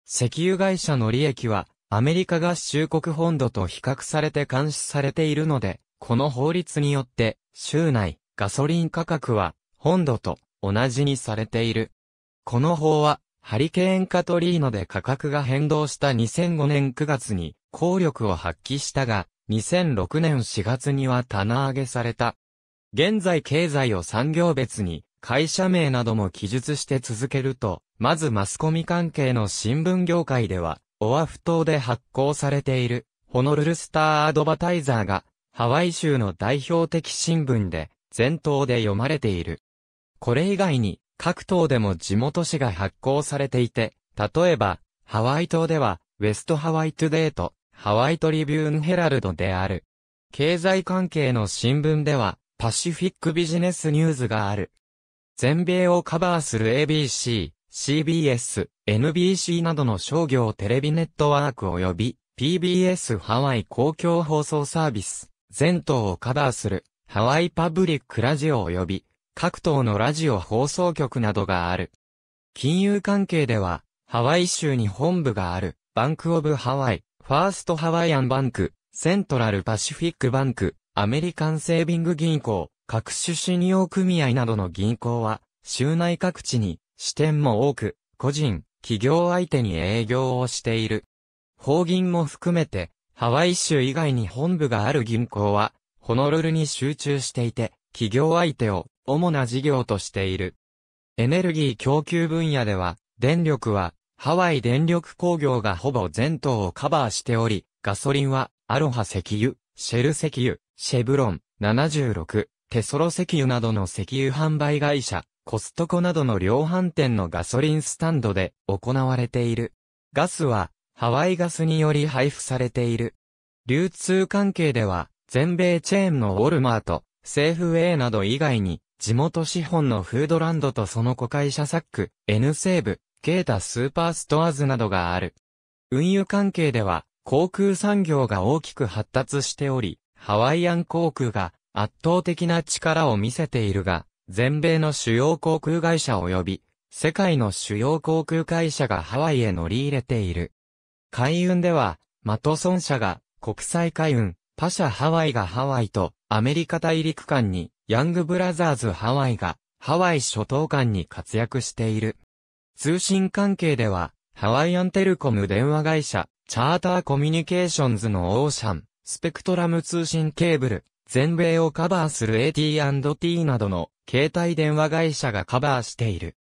[SPEAKER 1] 石油会社の利益は、アメリカ合衆国本土と比較されて監視されているので、この法律によって、州内、ガソリン価格は、本土と同じにされている。この法は、ハリケーンカトリーノで価格が変動した2005年9月に効力を発揮したが、2006年4月には棚上げされた。現在経済を産業別に、会社名なども記述して続けると、まずマスコミ関係の新聞業界では、オアフ島で発行されている、ホノルルスターアドバタイザーが、ハワイ州の代表的新聞で、全島で読まれている。これ以外に、各島でも地元紙が発行されていて、例えば、ハワイ島では、ウェストハワイトゥデート、ハワイトリビューンヘラルドである。経済関係の新聞では、パシフィックビジネスニュースがある。全米をカバーする ABC、CBS、NBC などの商業テレビネットワーク及び PBS ハワイ公共放送サービス、全島をカバーするハワイパブリックラジオ及び各党のラジオ放送局などがある。金融関係では、ハワイ州に本部がある、バンクオブハワイ、ファーストハワイアンバンク、セントラルパシフィックバンク、アメリカンセービング銀行、各種信用組合などの銀行は、州内各地に支店も多く、個人、企業相手に営業をしている。法銀も含めて、ハワイ州以外に本部がある銀行は、ホノルルに集中していて、企業相手を主な事業としている。エネルギー供給分野では、電力は、ハワイ電力工業がほぼ全島をカバーしており、ガソリンは、アロハ石油、シェル石油、シェブロン、76、テソロ石油などの石油販売会社、コストコなどの量販店のガソリンスタンドで行われている。ガスは、ハワイガスにより配布されている。流通関係では、全米チェーンのウォルマート、セーフウェイなど以外に、地元資本のフードランドとその子会社サック、N セーブ、ケータスーパーストアーズなどがある。運輸関係では、航空産業が大きく発達しており、ハワイアン航空が圧倒的な力を見せているが、全米の主要航空会社及び、世界の主要航空会社がハワイへ乗り入れている。海運では、マトソン社が国際海運、パシャハワイがハワイとアメリカ大陸間に、ヤングブラザーズハワイがハワイ諸島間に活躍している。通信関係では、ハワイアンテルコム電話会社、チャーターコミュニケーションズのオーシャン、スペクトラム通信ケーブル、全米をカバーする AT&T などの携帯電話会社がカバーしている。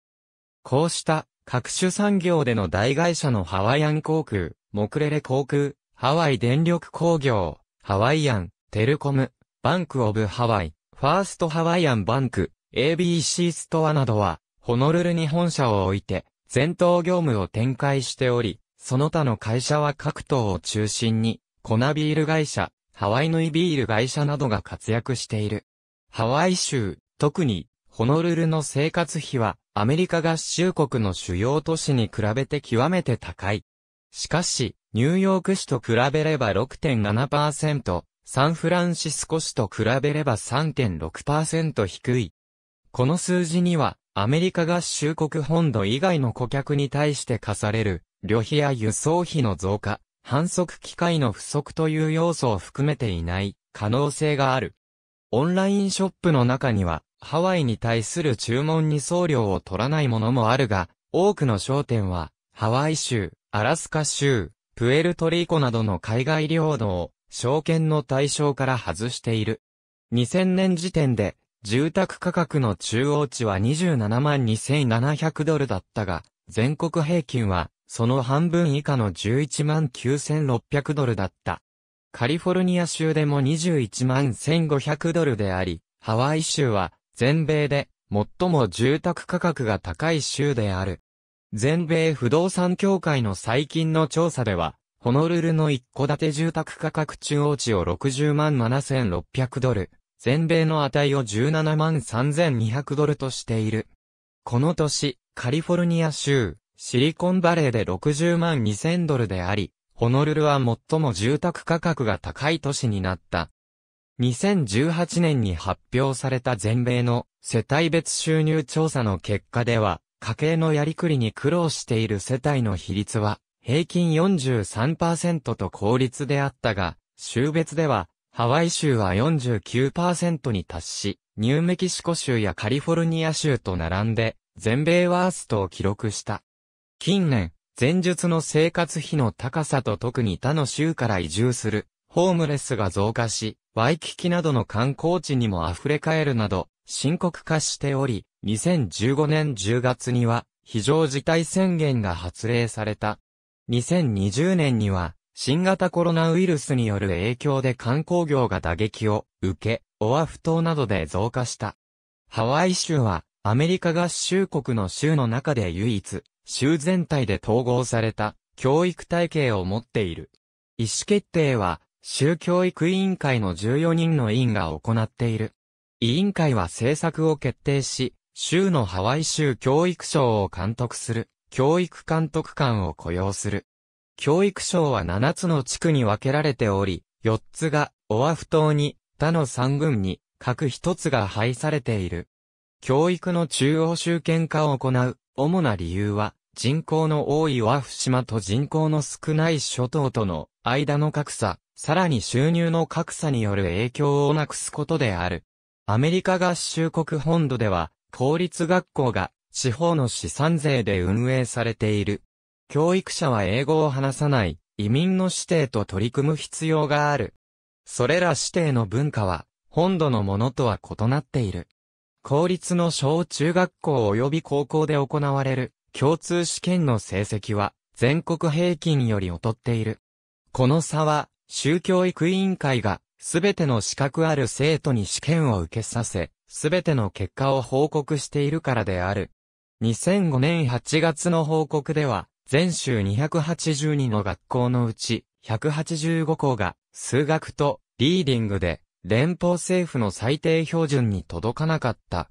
[SPEAKER 1] こうした各種産業での大会社のハワイアン航空、モクレレ航空、ハワイ電力工業、ハワイアン、テルコム、バンクオブハワイ、ファーストハワイアンバンク、ABC ストアなどは、ホノルルに本社を置いて、全島業務を展開しており、その他の会社は各党を中心に、コナビール会社、ハワイヌイビール会社などが活躍している。ハワイ州、特に、ホノルルの生活費は、アメリカ合衆国の主要都市に比べて極めて高い。しかし、ニューヨーク市と比べれば6.7%、サンフランシスコ市と比べれば3.6%低い。この数字には、アメリカ合衆国本土以外の顧客に対して課される、旅費や輸送費の増加、反則機械の不足という要素を含めていない可能性がある。オンラインショップの中には、ハワイに対する注文に送料を取らないものもあるが、多くの商店は、ハワイ州、アラスカ州、プエルトリコなどの海外領土を、証券の対象から外している。2000年時点で、住宅価格の中央値は27万2700ドルだったが、全国平均はその半分以下の11万9600ドルだった。カリフォルニア州でも21万1500ドルであり、ハワイ州は全米で最も住宅価格が高い州である。全米不動産協会の最近の調査では、ホノルルの一戸建て住宅価格中央値を60万7600ドル、全米の値を17万3200ドルとしている。この年、カリフォルニア州、シリコンバレーで60万2000ドルであり、ホノルルは最も住宅価格が高い都市になった。2018年に発表された全米の世帯別収入調査の結果では、家計のやりくりに苦労している世帯の比率は、平均43%と効率であったが、州別では、ハワイ州は49%に達し、ニューメキシコ州やカリフォルニア州と並んで、全米ワーストを記録した。近年、前述の生活費の高さと特に他の州から移住する、ホームレスが増加し、ワイキキなどの観光地にも溢れ返るなど、深刻化しており、2015年10月には、非常事態宣言が発令された。2020年には、新型コロナウイルスによる影響で観光業が打撃を受け、オアフ島などで増加した。ハワイ州は、アメリカ合衆国の州の中で唯一、州全体で統合された教育体系を持っている。意思決定は、州教育委員会の14人の委員が行っている。委員会は政策を決定し、州のハワイ州教育省を監督する、教育監督官を雇用する。教育省は7つの地区に分けられており、4つがオアフ島に、他の3軍に、各1つが配されている。教育の中央集権化を行う主な理由は、人口の多い和アフ島と人口の少ない諸島との間の格差、さらに収入の格差による影響をなくすことである。アメリカ合衆国本土では、公立学校が地方の資産税で運営されている。教育者は英語を話さない移民の指定と取り組む必要がある。それら指定の文化は、本土のものとは異なっている。公立の小中学校及び高校で行われる共通試験の成績は全国平均より劣っている。この差は、宗教育委員会が、すべての資格ある生徒に試験を受けさせ、すべての結果を報告しているからである。2005年8月の報告では、全州282の学校のうち、185校が、数学とリーディングで、連邦政府の最低標準に届かなかった。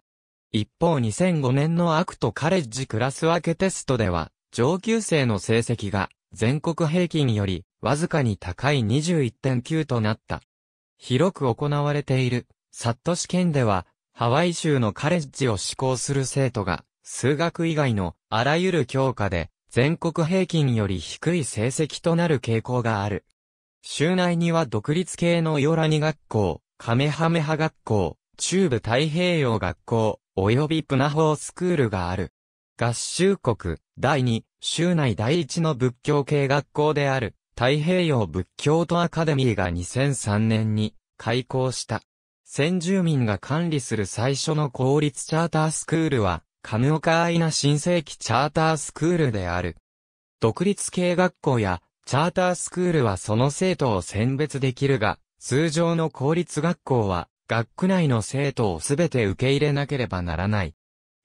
[SPEAKER 1] 一方2005年のアクトカレッジクラス分けテストでは、上級生の成績が全国平均よりわずかに高い21.9となった。広く行われているサット試験では、ハワイ州のカレッジを志向する生徒が、数学以外のあらゆる教科で全国平均より低い成績となる傾向がある。州内には独立系のヨラニ学校、カメハメハ学校、中部太平洋学校、及びプナホースクールがある。合衆国、第2、州内第一の仏教系学校である、太平洋仏教徒アカデミーが2003年に開校した。先住民が管理する最初の公立チャータースクールは、カムオカアイナ新世紀チャータースクールである。独立系学校やチャータースクールはその生徒を選別できるが、通常の公立学校は、学区内の生徒をすべて受け入れなければならない。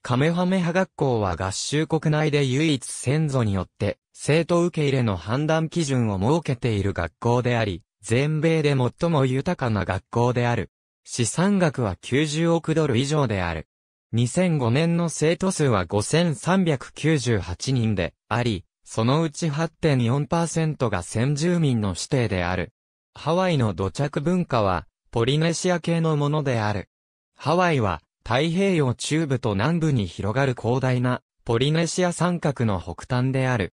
[SPEAKER 1] カメハメハ学校は合衆国内で唯一先祖によって、生徒受け入れの判断基準を設けている学校であり、全米で最も豊かな学校である。資産額は90億ドル以上である。2005年の生徒数は5398人であり、そのうち8.4%が先住民の指定である。ハワイの土着文化は、ポリネシア系のものである。ハワイは、太平洋中部と南部に広がる広大な、ポリネシア三角の北端である。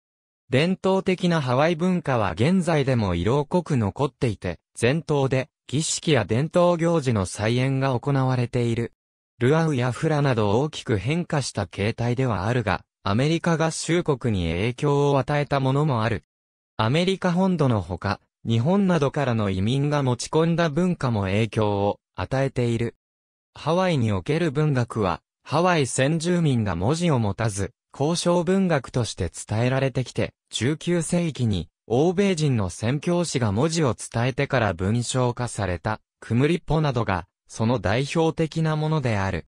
[SPEAKER 1] 伝統的なハワイ文化は現在でも色濃く残っていて、全島で儀式や伝統行事の再演が行われている。ルアウやフラなど大きく変化した形態ではあるが、アメリカ合衆国に影響を与えたものもある。アメリカ本土のほか、日本などからの移民が持ち込んだ文化も影響を与えている。ハワイにおける文学は、ハワイ先住民が文字を持たず、交渉文学として伝えられてきて、19世紀に、欧米人の宣教師が文字を伝えてから文章化された、クムリッポなどが、その代表的なものである。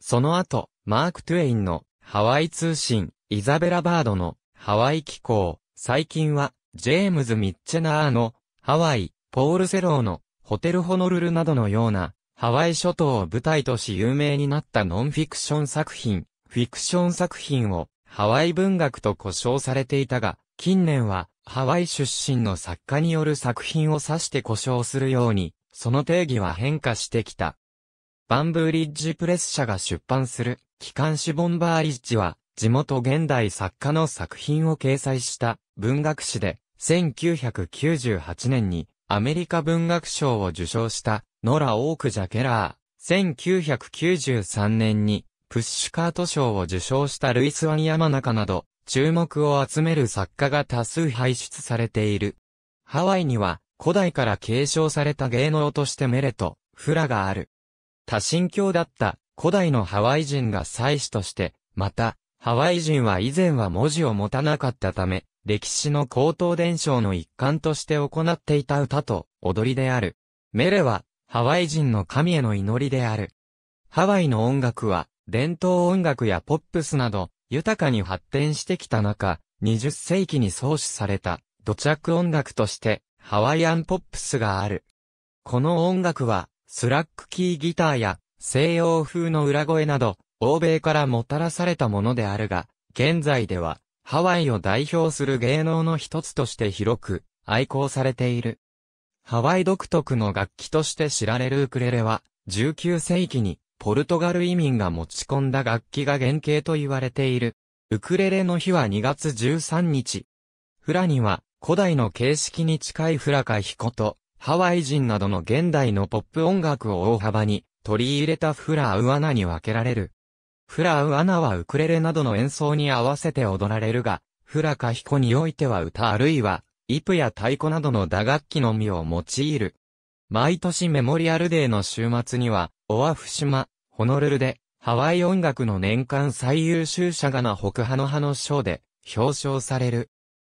[SPEAKER 1] その後、マーク・トゥエインのハワイ通信、イザベラ・バードの、ハワイ機構、最近は、ジェームズ・ミッチェナーの、ハワイ、ポール・セローの、ホテル・ホノルルなどのような、ハワイ諸島を舞台とし有名になったノンフィクション作品、フィクション作品を、ハワイ文学と呼称されていたが、近年は、ハワイ出身の作家による作品を指して呼称するように、その定義は変化してきた。バンブーリッジプレス社が出版する、機関紙ボンバーリッチは、地元現代作家の作品を掲載した文学誌で、1998年にアメリカ文学賞を受賞したノラ・オーク・ジャケラー。1993年にプッシュカート賞を受賞したルイス・ワン・ヤマナカなど、注目を集める作家が多数輩出されている。ハワイには古代から継承された芸能としてメレとフラがある。多神教だった古代のハワイ人が祭祀として、また、ハワイ人は以前は文字を持たなかったため、歴史の高等伝承の一環として行っていた歌と踊りである。メレは、ハワイ人の神への祈りである。ハワイの音楽は、伝統音楽やポップスなど、豊かに発展してきた中、20世紀に創始された、土着音楽として、ハワイアンポップスがある。この音楽は、スラックキーギターや、西洋風の裏声など、欧米からもたらされたものであるが、現在では、ハワイを代表する芸能の一つとして広く、愛好されている。ハワイ独特の楽器として知られるウクレレは、19世紀に、ポルトガル移民が持ち込んだ楽器が原型と言われている。ウクレレの日は2月13日。フラには、古代の形式に近いフラカヒコと、ハワイ人などの現代のポップ音楽を大幅に取り入れたフラウアナに分けられる。フラウアナはウクレレなどの演奏に合わせて踊られるが、フラカヒコにおいては歌あるいは、イプや太鼓などの打楽器のみを用いる。毎年メモリアルデーの週末には、オアフ島、ホノルルで、ハワイ音楽の年間最優秀者がな北派の派の賞で表彰される。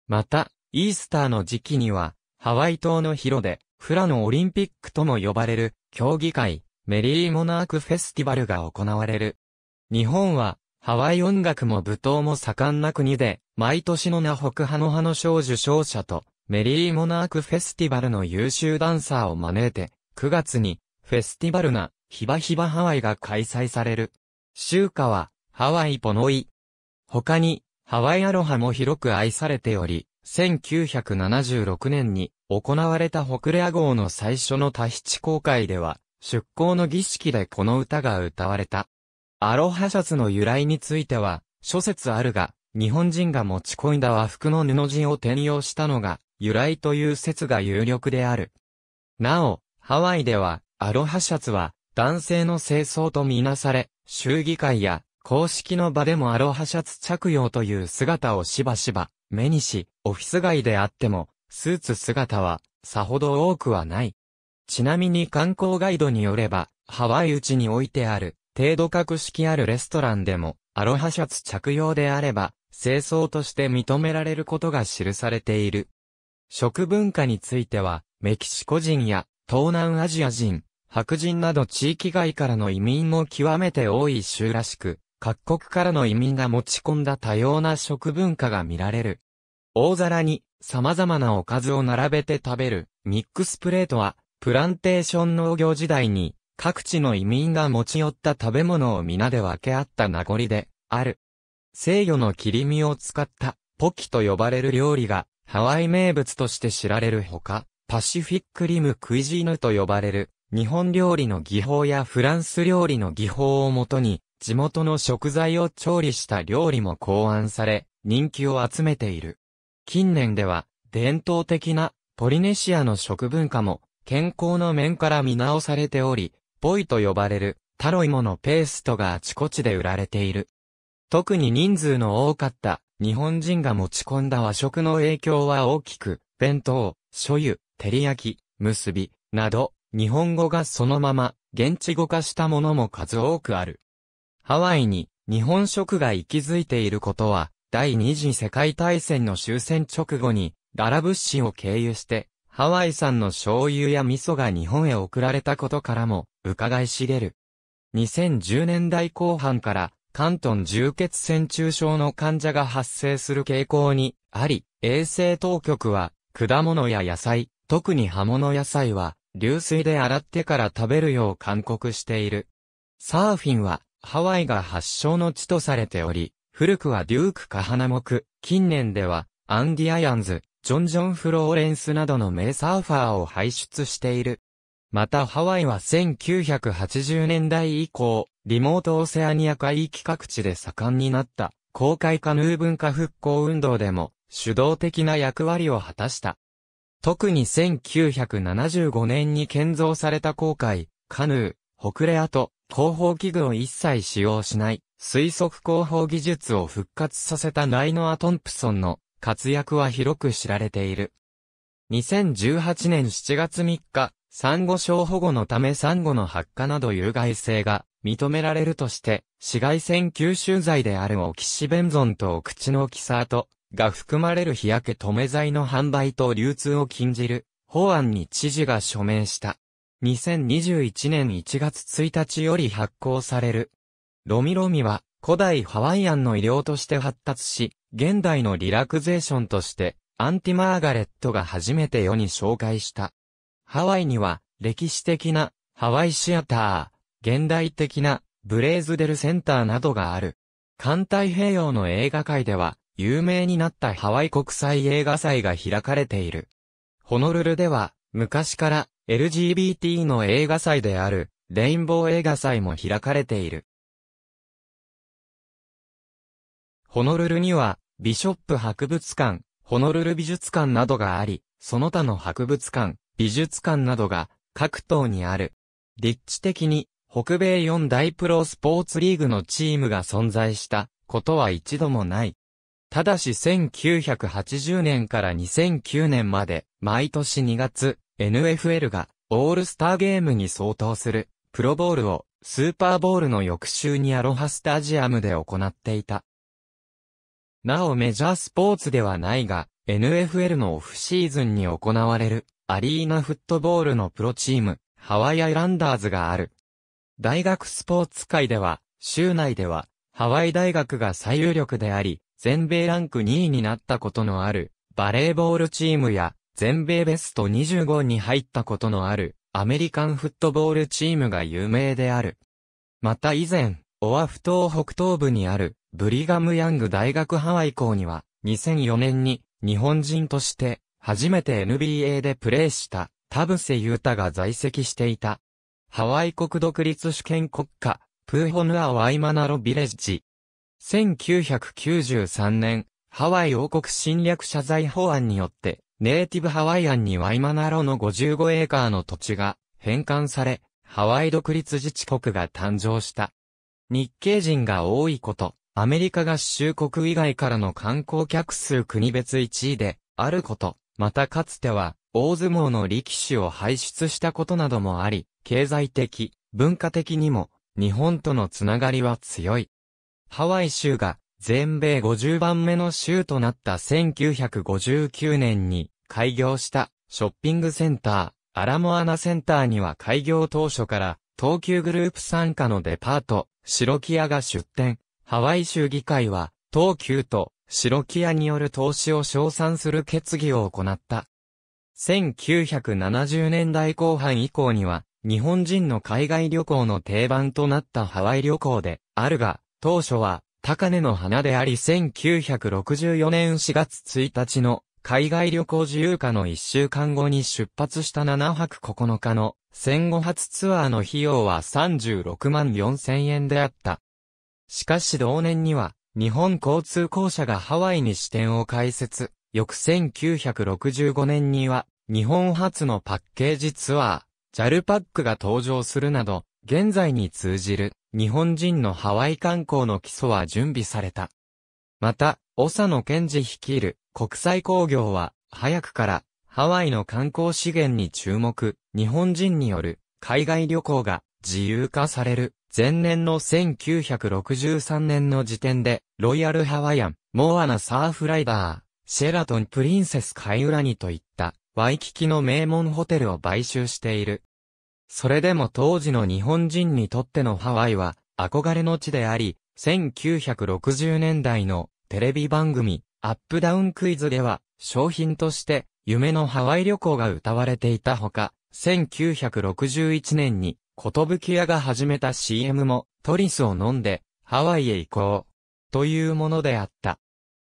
[SPEAKER 1] また、イースターの時期には、ハワイ島の広で、フラのオリンピックとも呼ばれる、競技会、メリーモナークフェスティバルが行われる。日本は、ハワイ音楽も舞踏も盛んな国で、毎年のナホクハノハ賞受賞者と、メリーモナークフェスティバルの優秀ダンサーを招いて、9月に、フェスティバルな、ヒバヒバハワイが開催される。週歌は、ハワイポノイ。他に、ハワイアロハも広く愛されており、1976年に行われたホクレア号の最初のタヒチ公開では、出港の儀式でこの歌が歌われた。アロハシャツの由来については、諸説あるが、日本人が持ち込んだ和服の布地を転用したのが、由来という説が有力である。なお、ハワイでは、アロハシャツは、男性の清掃とみなされ、州議会や、公式の場でもアロハシャツ着用という姿をしばしば、目にし、オフィス街であっても、スーツ姿は、さほど多くはない。ちなみに観光ガイドによれば、ハワイうちに置いてある、程度格式あるレストランでも、アロハシャツ着用であれば、清掃として認められることが記されている。食文化については、メキシコ人や東南アジア人、白人など地域外からの移民も極めて多い州らしく、各国からの移民が持ち込んだ多様な食文化が見られる。大皿に様々なおかずを並べて食べるミックスプレートはプランテーション農業時代に、各地の移民が持ち寄った食べ物を皆で分け合った名残で、ある。西洋の切り身を使った、ポキと呼ばれる料理が、ハワイ名物として知られるほか、パシフィックリムクイジーヌと呼ばれる、日本料理の技法やフランス料理の技法をもとに、地元の食材を調理した料理も考案され、人気を集めている。近年では、伝統的なポリネシアの食文化も健康の面から見直されており、ポイと呼ばれる、タロイモのペーストがあちこちで売られている。特に人数の多かった、日本人が持ち込んだ和食の影響は大きく、弁当、醤油、照り焼き、結び、など、日本語がそのまま、現地語化したものも数多くある。ハワイに、日本食が息づいていることは、第二次世界大戦の終戦直後に、ガラブ資を経由して、ハワイ産の醤油や味噌が日本へ送られたことからも、伺い知れる。2010年代後半から、関東重血線中症の患者が発生する傾向にあり、衛生当局は、果物や野菜、特に葉物野菜は、流水で洗ってから食べるよう勧告している。サーフィンは、ハワイが発祥の地とされており、古くはデュークカハナモク、近年では、アンディアヤンズ、ジョン・ジョン・フローレンスなどの名サーファーを輩出している。またハワイは1980年代以降、リモートオセアニア海域各地で盛んになった、公海カヌー文化復興運動でも、主導的な役割を果たした。特に1975年に建造された航海、カヌー、北レアと、広報器具を一切使用しない、水速広報技術を復活させたナイノア・トンプソンの活躍は広く知られている。2018年7月3日、産後症保護のため産後の発火など有害性が認められるとして、紫外線吸収剤であるオキシベンゾンとオクチノキサートが含まれる日焼け止め剤の販売と流通を禁じる法案に知事が署名した。2021年1月1日より発行される。ロミロミは古代ハワイアンの医療として発達し、現代のリラクゼーションとして、アンティ・マーガレットが初めて世に紹介した。ハワイには、歴史的な、ハワイシアター、現代的な、ブレイズデルセンターなどがある。環太平洋の映画界では、有名になったハワイ国際映画祭が開かれている。ホノルルでは、昔から LGBT の映画祭である、レインボー映画祭も開かれている。ホノルルには、ビショップ博物館、ホノルル美術館などがあり、その他の博物館、美術館などが各島にある。立地的に北米4大プロスポーツリーグのチームが存在したことは一度もない。ただし1980年から2009年まで毎年2月 NFL がオールスターゲームに相当するプロボールをスーパーボールの翌週にアロハスタジアムで行っていた。なおメジャースポーツではないが、NFL のオフシーズンに行われる、アリーナフットボールのプロチーム、ハワイアイランダーズがある。大学スポーツ界では、州内では、ハワイ大学が最有力であり、全米ランク2位になったことのある、バレーボールチームや、全米ベスト25に入ったことのある、アメリカンフットボールチームが有名である。また以前、オアフ島北東部にある、ブリガム・ヤング大学ハワイ校には、2004年に日本人として初めて NBA でプレーした田臥勇太が在籍していた。ハワイ国独立主権国家、プーホヌア・ワイマナロ・ビレッジ。1993年、ハワイ王国侵略謝罪法案によって、ネイティブハワイアンにワイマナロの55エーカーの土地が返還され、ハワイ独立自治国が誕生した。日系人が多いこと、アメリカ合衆国以外からの観光客数国別1位で、あること、またかつては、大相撲の力士を輩出したことなどもあり、経済的、文化的にも、日本とのつながりは強い。ハワイ州が、全米50番目の州となった1959年に、開業した、ショッピングセンター、アラモアナセンターには開業当初から、東急グループ参加のデパート、シロキアが出店。ハワイ州議会は、東急と白木屋による投資を称賛する決議を行った。1970年代後半以降には、日本人の海外旅行の定番となったハワイ旅行であるが、当初は高値の花であり1964年4月1日の海外旅行自由化の1週間後に出発した7泊9日の戦後初ツアーの費用は36万4千円であった。しかし同年には、日本交通公社がハワイに支店を開設。翌1965年には、日本初のパッケージツアー、JAL パックが登場するなど、現在に通じる日本人のハワイ観光の基礎は準備された。また、長野賢治率いる国際工業は、早くからハワイの観光資源に注目、日本人による海外旅行が自由化される前年の1963年の時点で、ロイヤルハワイアン、モアナサーフライダー、シェラトンプリンセスカイウラニといった、ワイキキの名門ホテルを買収している。それでも当時の日本人にとってのハワイは、憧れの地であり、1960年代のテレビ番組、アップダウンクイズでは、商品として、夢のハワイ旅行が歌われていたほか、1961年にことぶき屋が始めた CM も、トリスを飲んで、ハワイへ行こう。というものであった。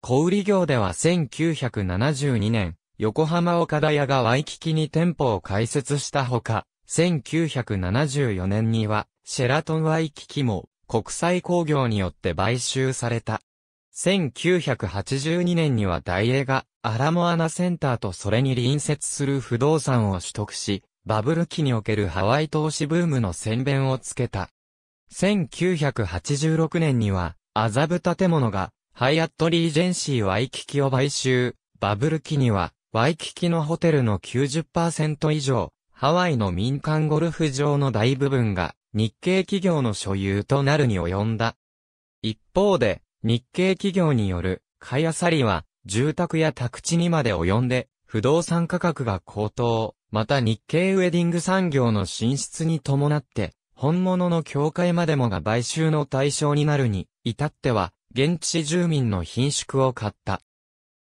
[SPEAKER 1] 小売業では1972年、横浜岡田屋がワイキキに店舗を開設したほか、1974年には、シェラトンワイキキも、国際工業によって買収された。1982年には大映が、アラモアナセンターとそれに隣接する不動産を取得し、バブル期におけるハワイ投資ブームの宣伝をつけた。1986年には、麻布建物が、ハイアットリージェンシーワイキキを買収。バブル期には、ワイキキのホテルの90%以上、ハワイの民間ゴルフ場の大部分が、日系企業の所有となるに及んだ。一方で、日系企業による、買い漁りは、住宅や宅地にまで及んで、不動産価格が高騰。また日系ウェディング産業の進出に伴って、本物の教会までもが買収の対象になるに、至っては、現地住民の品縮を買った。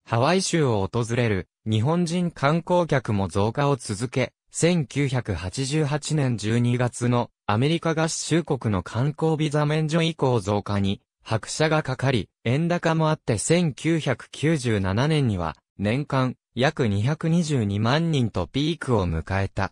[SPEAKER 1] ハワイ州を訪れる日本人観光客も増加を続け、1988年12月のアメリカ合衆国の観光ビザ免除以降増加に拍車がかかり、円高もあって1997年には年間約222万人とピークを迎えた。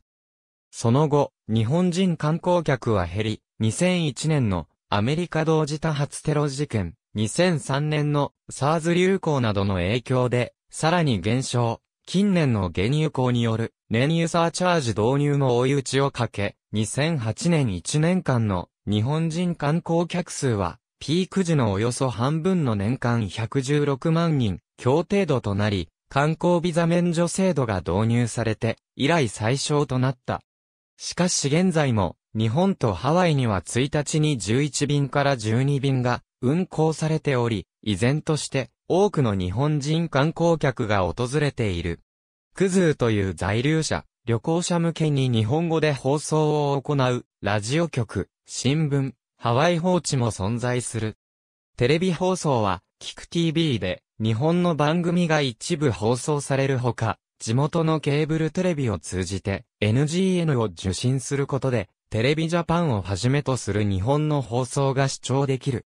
[SPEAKER 1] その後、日本人観光客は減り、2001年のアメリカ同時多発テロ事件、2003年の SARS 流行などの影響で、さらに減少。近年の原油港による燃油サーチャージ導入も追い打ちをかけ、2008年1年間の日本人観光客数は、ピーク時のおよそ半分の年間116万人、強程度となり、観光ビザ免除制度が導入されて、以来最小となった。しかし現在も、日本とハワイには1日に11便から12便が運航されており、依然として多くの日本人観光客が訪れている。クズーという在留者、旅行者向けに日本語で放送を行う、ラジオ局、新聞、ハワイ放置も存在する。テレビ放送は、キク TV で、日本の番組が一部放送されるほか、地元のケーブルテレビを通じて NGN を受信することで、テレビジャパンをはじめとする日本の放送が視聴できる。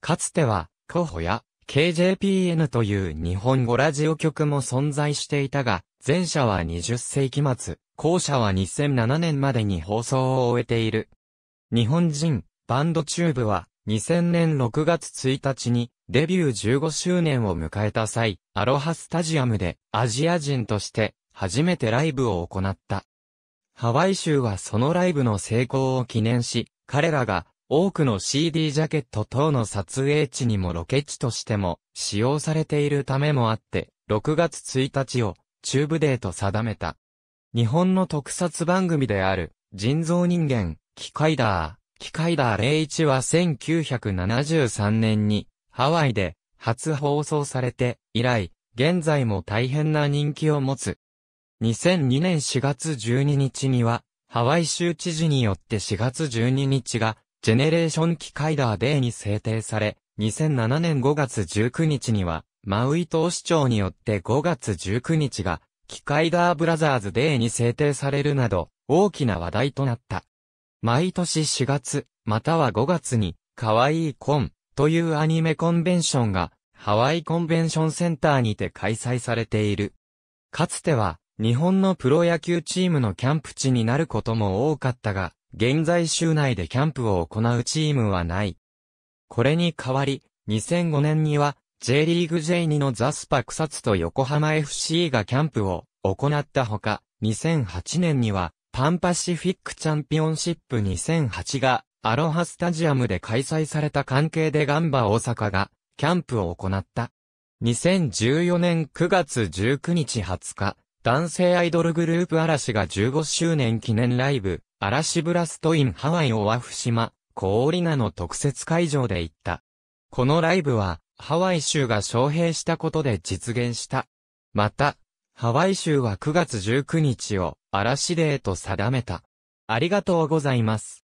[SPEAKER 1] かつては、コホや KJPN という日本語ラジオ局も存在していたが、前者は20世紀末、後者は2007年までに放送を終えている。日本人、バンドチューブは、2000年6月1日にデビュー15周年を迎えた際、アロハスタジアムでアジア人として初めてライブを行った。ハワイ州はそのライブの成功を記念し、彼らが多くの CD ジャケット等の撮影地にもロケ地としても使用されているためもあって、6月1日をチューブデーと定めた。日本の特撮番組である人造人間、キカイダー、キカイダー01は1973年にハワイで初放送されて以来、現在も大変な人気を持つ。2002年4月12日には、ハワイ州知事によって4月12日が、ジェネレーション機械ダーデーに制定され、2007年5月19日には、マウイ島市長によって5月19日が、機械ダーブラザーズデーに制定されるなど、大きな話題となった。毎年4月、または5月に、かわいコンというアニメコンベンションが、ハワイコンベンションセンターにて開催されている。かつては、日本のプロ野球チームのキャンプ地になることも多かったが、現在州内でキャンプを行うチームはない。これに代わり、2005年には、J リーグ J2 のザスパ草津と横浜 FC がキャンプを行ったほか、2008年にはパンパシフィックチャンピオンシップ2008がアロハスタジアムで開催された関係でガンバ大阪がキャンプを行った。2014年9月19日20日、男性アイドルグループ嵐が15周年記念ライブ、嵐ブラストインハワイオアフ島、コーリナの特設会場で行った。このライブは、ハワイ州が招聘したことで実現した。また、ハワイ州は9月19日を嵐デーと定めた。ありがとうございます。